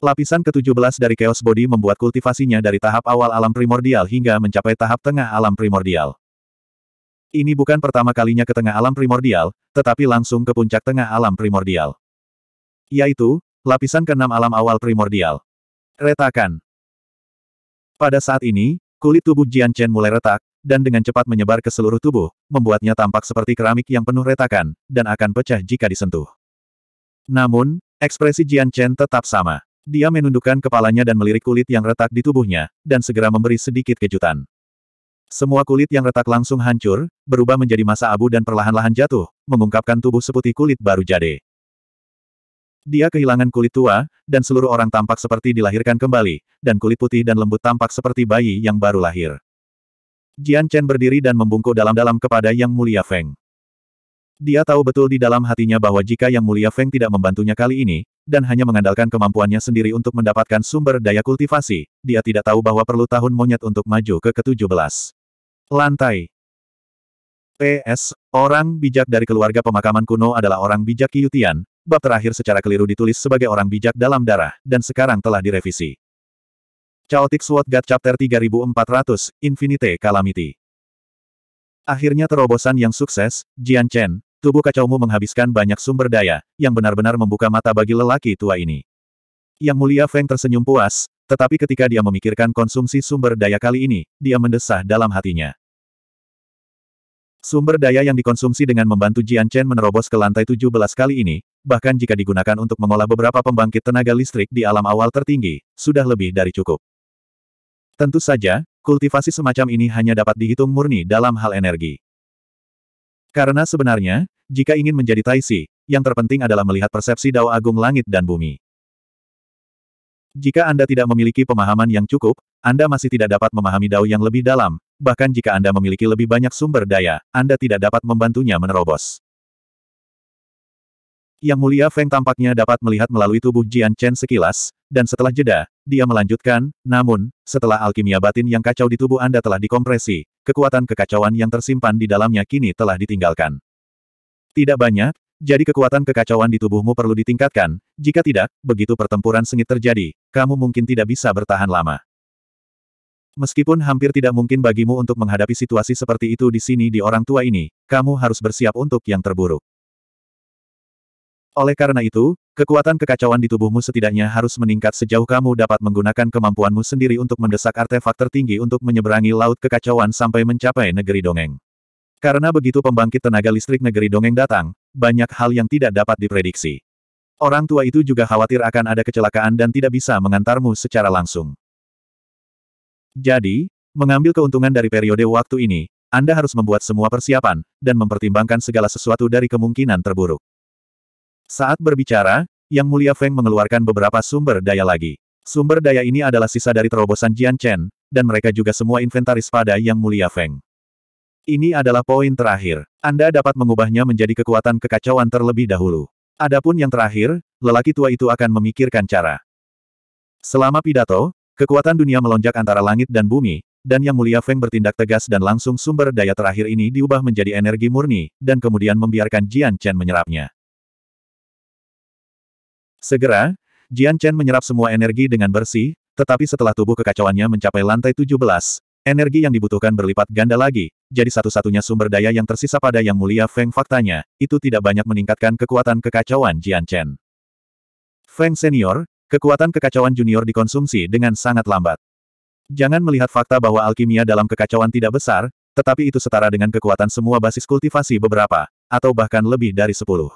Lapisan ke-17 dari Chaos Body membuat kultivasinya dari tahap awal alam primordial hingga mencapai tahap tengah alam primordial. Ini bukan pertama kalinya ke tengah alam primordial, tetapi langsung ke puncak tengah alam primordial. Yaitu, lapisan keenam alam awal primordial. Retakan. Pada saat ini, kulit tubuh Jian Chen mulai retak, dan dengan cepat menyebar ke seluruh tubuh, membuatnya tampak seperti keramik yang penuh retakan, dan akan pecah jika disentuh. Namun, ekspresi Jian Chen tetap sama. Dia menundukkan kepalanya dan melirik kulit yang retak di tubuhnya, dan segera memberi sedikit kejutan. Semua kulit yang retak langsung hancur, berubah menjadi masa abu dan perlahan-lahan jatuh, mengungkapkan tubuh seputih kulit baru jade. Dia kehilangan kulit tua, dan seluruh orang tampak seperti dilahirkan kembali, dan kulit putih dan lembut tampak seperti bayi yang baru lahir. Jian Chen berdiri dan membungkuk dalam-dalam kepada Yang Mulia Feng. Dia tahu betul di dalam hatinya bahwa jika Yang Mulia Feng tidak membantunya kali ini, dan hanya mengandalkan kemampuannya sendiri untuk mendapatkan sumber daya kultivasi, dia tidak tahu bahwa perlu tahun monyet untuk maju ke ke-17. Lantai PS, orang bijak dari keluarga pemakaman kuno adalah orang bijak Kiyutian, bab terakhir secara keliru ditulis sebagai orang bijak dalam darah, dan sekarang telah direvisi. Chaotic Sword God Chapter 3400, Infinite Calamity Akhirnya terobosan yang sukses, Jian Chen, tubuh kacaumu menghabiskan banyak sumber daya, yang benar-benar membuka mata bagi lelaki tua ini. Yang mulia Feng tersenyum puas, tetapi ketika dia memikirkan konsumsi sumber daya kali ini, dia mendesah dalam hatinya. Sumber daya yang dikonsumsi dengan membantu Jian Chen menerobos ke lantai 17 kali ini, bahkan jika digunakan untuk mengolah beberapa pembangkit tenaga listrik di alam awal tertinggi, sudah lebih dari cukup. Tentu saja, kultivasi semacam ini hanya dapat dihitung murni dalam hal energi. Karena sebenarnya, jika ingin menjadi Taisi, yang terpenting adalah melihat persepsi Dao Agung Langit dan Bumi. Jika Anda tidak memiliki pemahaman yang cukup, Anda masih tidak dapat memahami Dao yang lebih dalam, bahkan jika Anda memiliki lebih banyak sumber daya, Anda tidak dapat membantunya menerobos. Yang mulia Feng tampaknya dapat melihat melalui tubuh Jian Chen sekilas, dan setelah jeda, dia melanjutkan, namun, setelah alkimia batin yang kacau di tubuh Anda telah dikompresi, kekuatan kekacauan yang tersimpan di dalamnya kini telah ditinggalkan. Tidak banyak, jadi kekuatan kekacauan di tubuhmu perlu ditingkatkan, jika tidak, begitu pertempuran sengit terjadi, kamu mungkin tidak bisa bertahan lama. Meskipun hampir tidak mungkin bagimu untuk menghadapi situasi seperti itu di sini di orang tua ini, kamu harus bersiap untuk yang terburuk. Oleh karena itu, kekuatan kekacauan di tubuhmu setidaknya harus meningkat sejauh kamu dapat menggunakan kemampuanmu sendiri untuk mendesak artefak tertinggi untuk menyeberangi laut kekacauan sampai mencapai negeri dongeng. Karena begitu pembangkit tenaga listrik negeri dongeng datang, banyak hal yang tidak dapat diprediksi. Orang tua itu juga khawatir akan ada kecelakaan dan tidak bisa mengantarmu secara langsung. Jadi, mengambil keuntungan dari periode waktu ini, Anda harus membuat semua persiapan, dan mempertimbangkan segala sesuatu dari kemungkinan terburuk. Saat berbicara, Yang Mulia Feng mengeluarkan beberapa sumber daya lagi. Sumber daya ini adalah sisa dari terobosan Jian Chen, dan mereka juga semua inventaris pada Yang Mulia Feng. Ini adalah poin terakhir. Anda dapat mengubahnya menjadi kekuatan kekacauan terlebih dahulu. Adapun yang terakhir, lelaki tua itu akan memikirkan cara. Selama pidato, kekuatan dunia melonjak antara langit dan bumi, dan Yang Mulia Feng bertindak tegas dan langsung sumber daya terakhir ini diubah menjadi energi murni, dan kemudian membiarkan Jian Chen menyerapnya. Segera, Jian Chen menyerap semua energi dengan bersih, tetapi setelah tubuh kekacauannya mencapai lantai 17, Energi yang dibutuhkan berlipat ganda lagi, jadi satu-satunya sumber daya yang tersisa pada Yang Mulia Feng faktanya, itu tidak banyak meningkatkan kekuatan kekacauan Jian Chen. Feng Senior, kekuatan kekacauan junior dikonsumsi dengan sangat lambat. Jangan melihat fakta bahwa alkimia dalam kekacauan tidak besar, tetapi itu setara dengan kekuatan semua basis kultivasi beberapa, atau bahkan lebih dari sepuluh.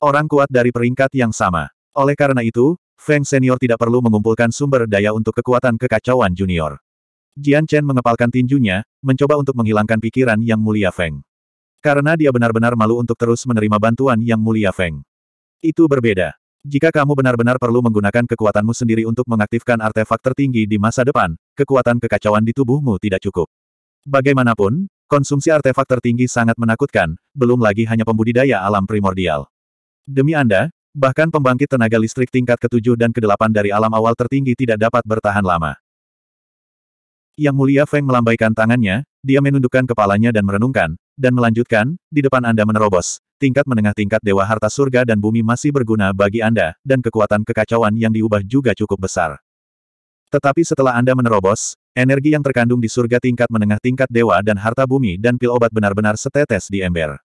Orang kuat dari peringkat yang sama. Oleh karena itu, Feng Senior tidak perlu mengumpulkan sumber daya untuk kekuatan kekacauan junior. Jian Chen mengepalkan tinjunya, mencoba untuk menghilangkan pikiran Yang Mulia Feng. Karena dia benar-benar malu untuk terus menerima bantuan Yang Mulia Feng. Itu berbeda. Jika kamu benar-benar perlu menggunakan kekuatanmu sendiri untuk mengaktifkan artefak tertinggi di masa depan, kekuatan kekacauan di tubuhmu tidak cukup. Bagaimanapun, konsumsi artefak tertinggi sangat menakutkan, belum lagi hanya pembudidaya alam primordial. Demi Anda, Bahkan pembangkit tenaga listrik tingkat ke-7 dan ke-8 dari alam awal tertinggi tidak dapat bertahan lama. Yang mulia Feng melambaikan tangannya, dia menundukkan kepalanya dan merenungkan, dan melanjutkan, di depan Anda menerobos. Tingkat menengah tingkat Dewa Harta Surga dan Bumi masih berguna bagi Anda, dan kekuatan kekacauan yang diubah juga cukup besar. Tetapi setelah Anda menerobos, energi yang terkandung di surga tingkat menengah tingkat dewa dan harta bumi dan pil obat benar-benar setetes di ember.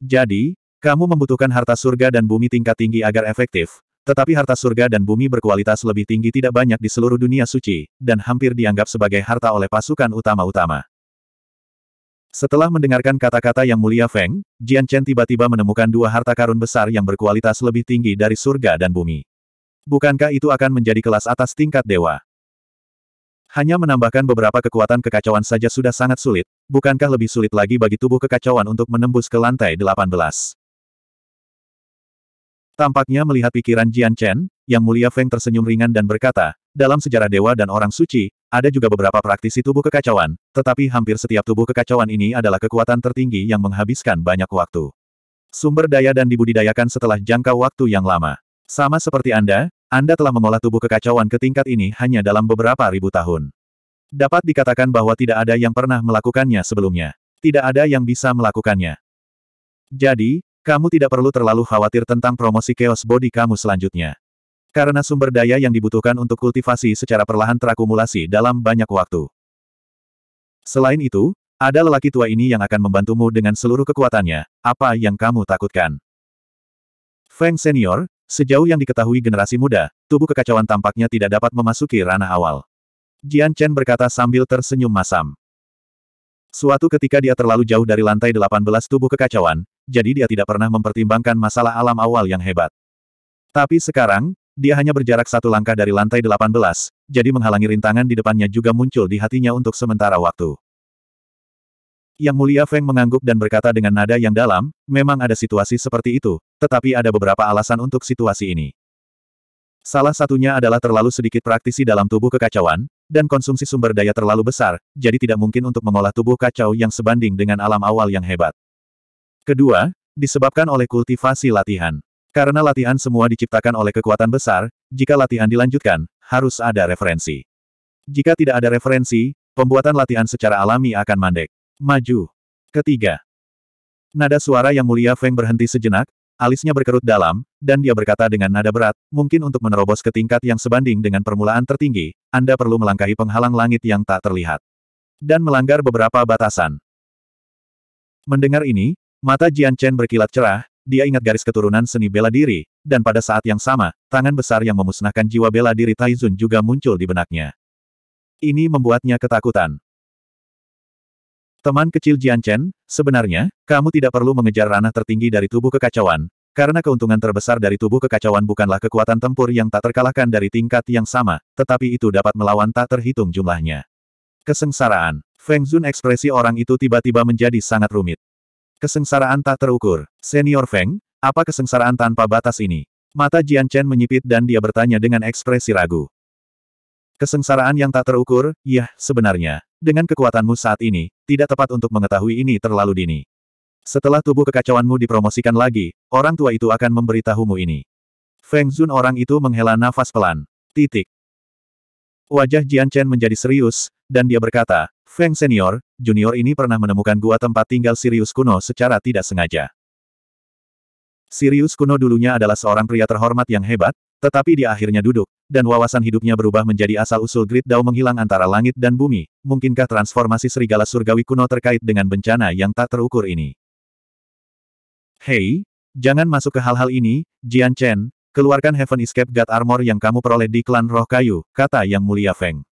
Jadi, kamu membutuhkan harta surga dan bumi tingkat tinggi agar efektif, tetapi harta surga dan bumi berkualitas lebih tinggi tidak banyak di seluruh dunia suci, dan hampir dianggap sebagai harta oleh pasukan utama-utama. Setelah mendengarkan kata-kata yang mulia Feng, Jian Chen tiba-tiba menemukan dua harta karun besar yang berkualitas lebih tinggi dari surga dan bumi. Bukankah itu akan menjadi kelas atas tingkat dewa? Hanya menambahkan beberapa kekuatan kekacauan saja sudah sangat sulit, bukankah lebih sulit lagi bagi tubuh kekacauan untuk menembus ke lantai 18? Tampaknya melihat pikiran Jian Chen, yang mulia Feng tersenyum ringan dan berkata, dalam sejarah dewa dan orang suci, ada juga beberapa praktisi tubuh kekacauan, tetapi hampir setiap tubuh kekacauan ini adalah kekuatan tertinggi yang menghabiskan banyak waktu. Sumber daya dan dibudidayakan setelah jangka waktu yang lama. Sama seperti Anda, Anda telah mengolah tubuh kekacauan ke tingkat ini hanya dalam beberapa ribu tahun. Dapat dikatakan bahwa tidak ada yang pernah melakukannya sebelumnya. Tidak ada yang bisa melakukannya. Jadi, kamu tidak perlu terlalu khawatir tentang promosi chaos body kamu selanjutnya. Karena sumber daya yang dibutuhkan untuk kultivasi secara perlahan terakumulasi dalam banyak waktu. Selain itu, ada lelaki tua ini yang akan membantumu dengan seluruh kekuatannya, apa yang kamu takutkan. Feng Senior, sejauh yang diketahui generasi muda, tubuh kekacauan tampaknya tidak dapat memasuki ranah awal. Jian Chen berkata sambil tersenyum masam. Suatu ketika dia terlalu jauh dari lantai 18 tubuh kekacauan, jadi dia tidak pernah mempertimbangkan masalah alam awal yang hebat. Tapi sekarang, dia hanya berjarak satu langkah dari lantai 18, jadi menghalangi rintangan di depannya juga muncul di hatinya untuk sementara waktu. Yang mulia Feng mengangguk dan berkata dengan nada yang dalam, memang ada situasi seperti itu, tetapi ada beberapa alasan untuk situasi ini. Salah satunya adalah terlalu sedikit praktisi dalam tubuh kekacauan, dan konsumsi sumber daya terlalu besar, jadi tidak mungkin untuk mengolah tubuh kacau yang sebanding dengan alam awal yang hebat. Kedua, disebabkan oleh kultivasi latihan. Karena latihan semua diciptakan oleh kekuatan besar, jika latihan dilanjutkan, harus ada referensi. Jika tidak ada referensi, pembuatan latihan secara alami akan mandek. Maju. Ketiga. Nada suara yang mulia Feng berhenti sejenak, alisnya berkerut dalam, dan dia berkata dengan nada berat, mungkin untuk menerobos ke tingkat yang sebanding dengan permulaan tertinggi, Anda perlu melangkahi penghalang langit yang tak terlihat. Dan melanggar beberapa batasan. Mendengar ini, Mata Jian Chen berkilat cerah, dia ingat garis keturunan seni bela diri, dan pada saat yang sama, tangan besar yang memusnahkan jiwa bela diri Taizun juga muncul di benaknya. Ini membuatnya ketakutan. Teman kecil Jian Chen, sebenarnya, kamu tidak perlu mengejar ranah tertinggi dari tubuh kekacauan, karena keuntungan terbesar dari tubuh kekacauan bukanlah kekuatan tempur yang tak terkalahkan dari tingkat yang sama, tetapi itu dapat melawan tak terhitung jumlahnya. Kesengsaraan. Feng Zun ekspresi orang itu tiba-tiba menjadi sangat rumit. Kesengsaraan tak terukur. Senior Feng, apa kesengsaraan tanpa batas ini? Mata Jian Chen menyipit dan dia bertanya dengan ekspresi ragu. Kesengsaraan yang tak terukur, yah, sebenarnya. Dengan kekuatanmu saat ini, tidak tepat untuk mengetahui ini terlalu dini. Setelah tubuh kekacauanmu dipromosikan lagi, orang tua itu akan memberitahumu ini. Feng Zun orang itu menghela nafas pelan. Titik. Wajah Jian Chen menjadi serius, dan dia berkata, Feng Senior, junior ini pernah menemukan gua tempat tinggal Sirius kuno secara tidak sengaja. Sirius kuno dulunya adalah seorang pria terhormat yang hebat, tetapi dia akhirnya duduk, dan wawasan hidupnya berubah menjadi asal-usul grid Dao menghilang antara langit dan bumi. Mungkinkah transformasi serigala surgawi kuno terkait dengan bencana yang tak terukur ini? Hei, jangan masuk ke hal-hal ini, Jian Chen, keluarkan Heaven Escape God Armor yang kamu peroleh di klan roh kayu, kata Yang Mulia Feng.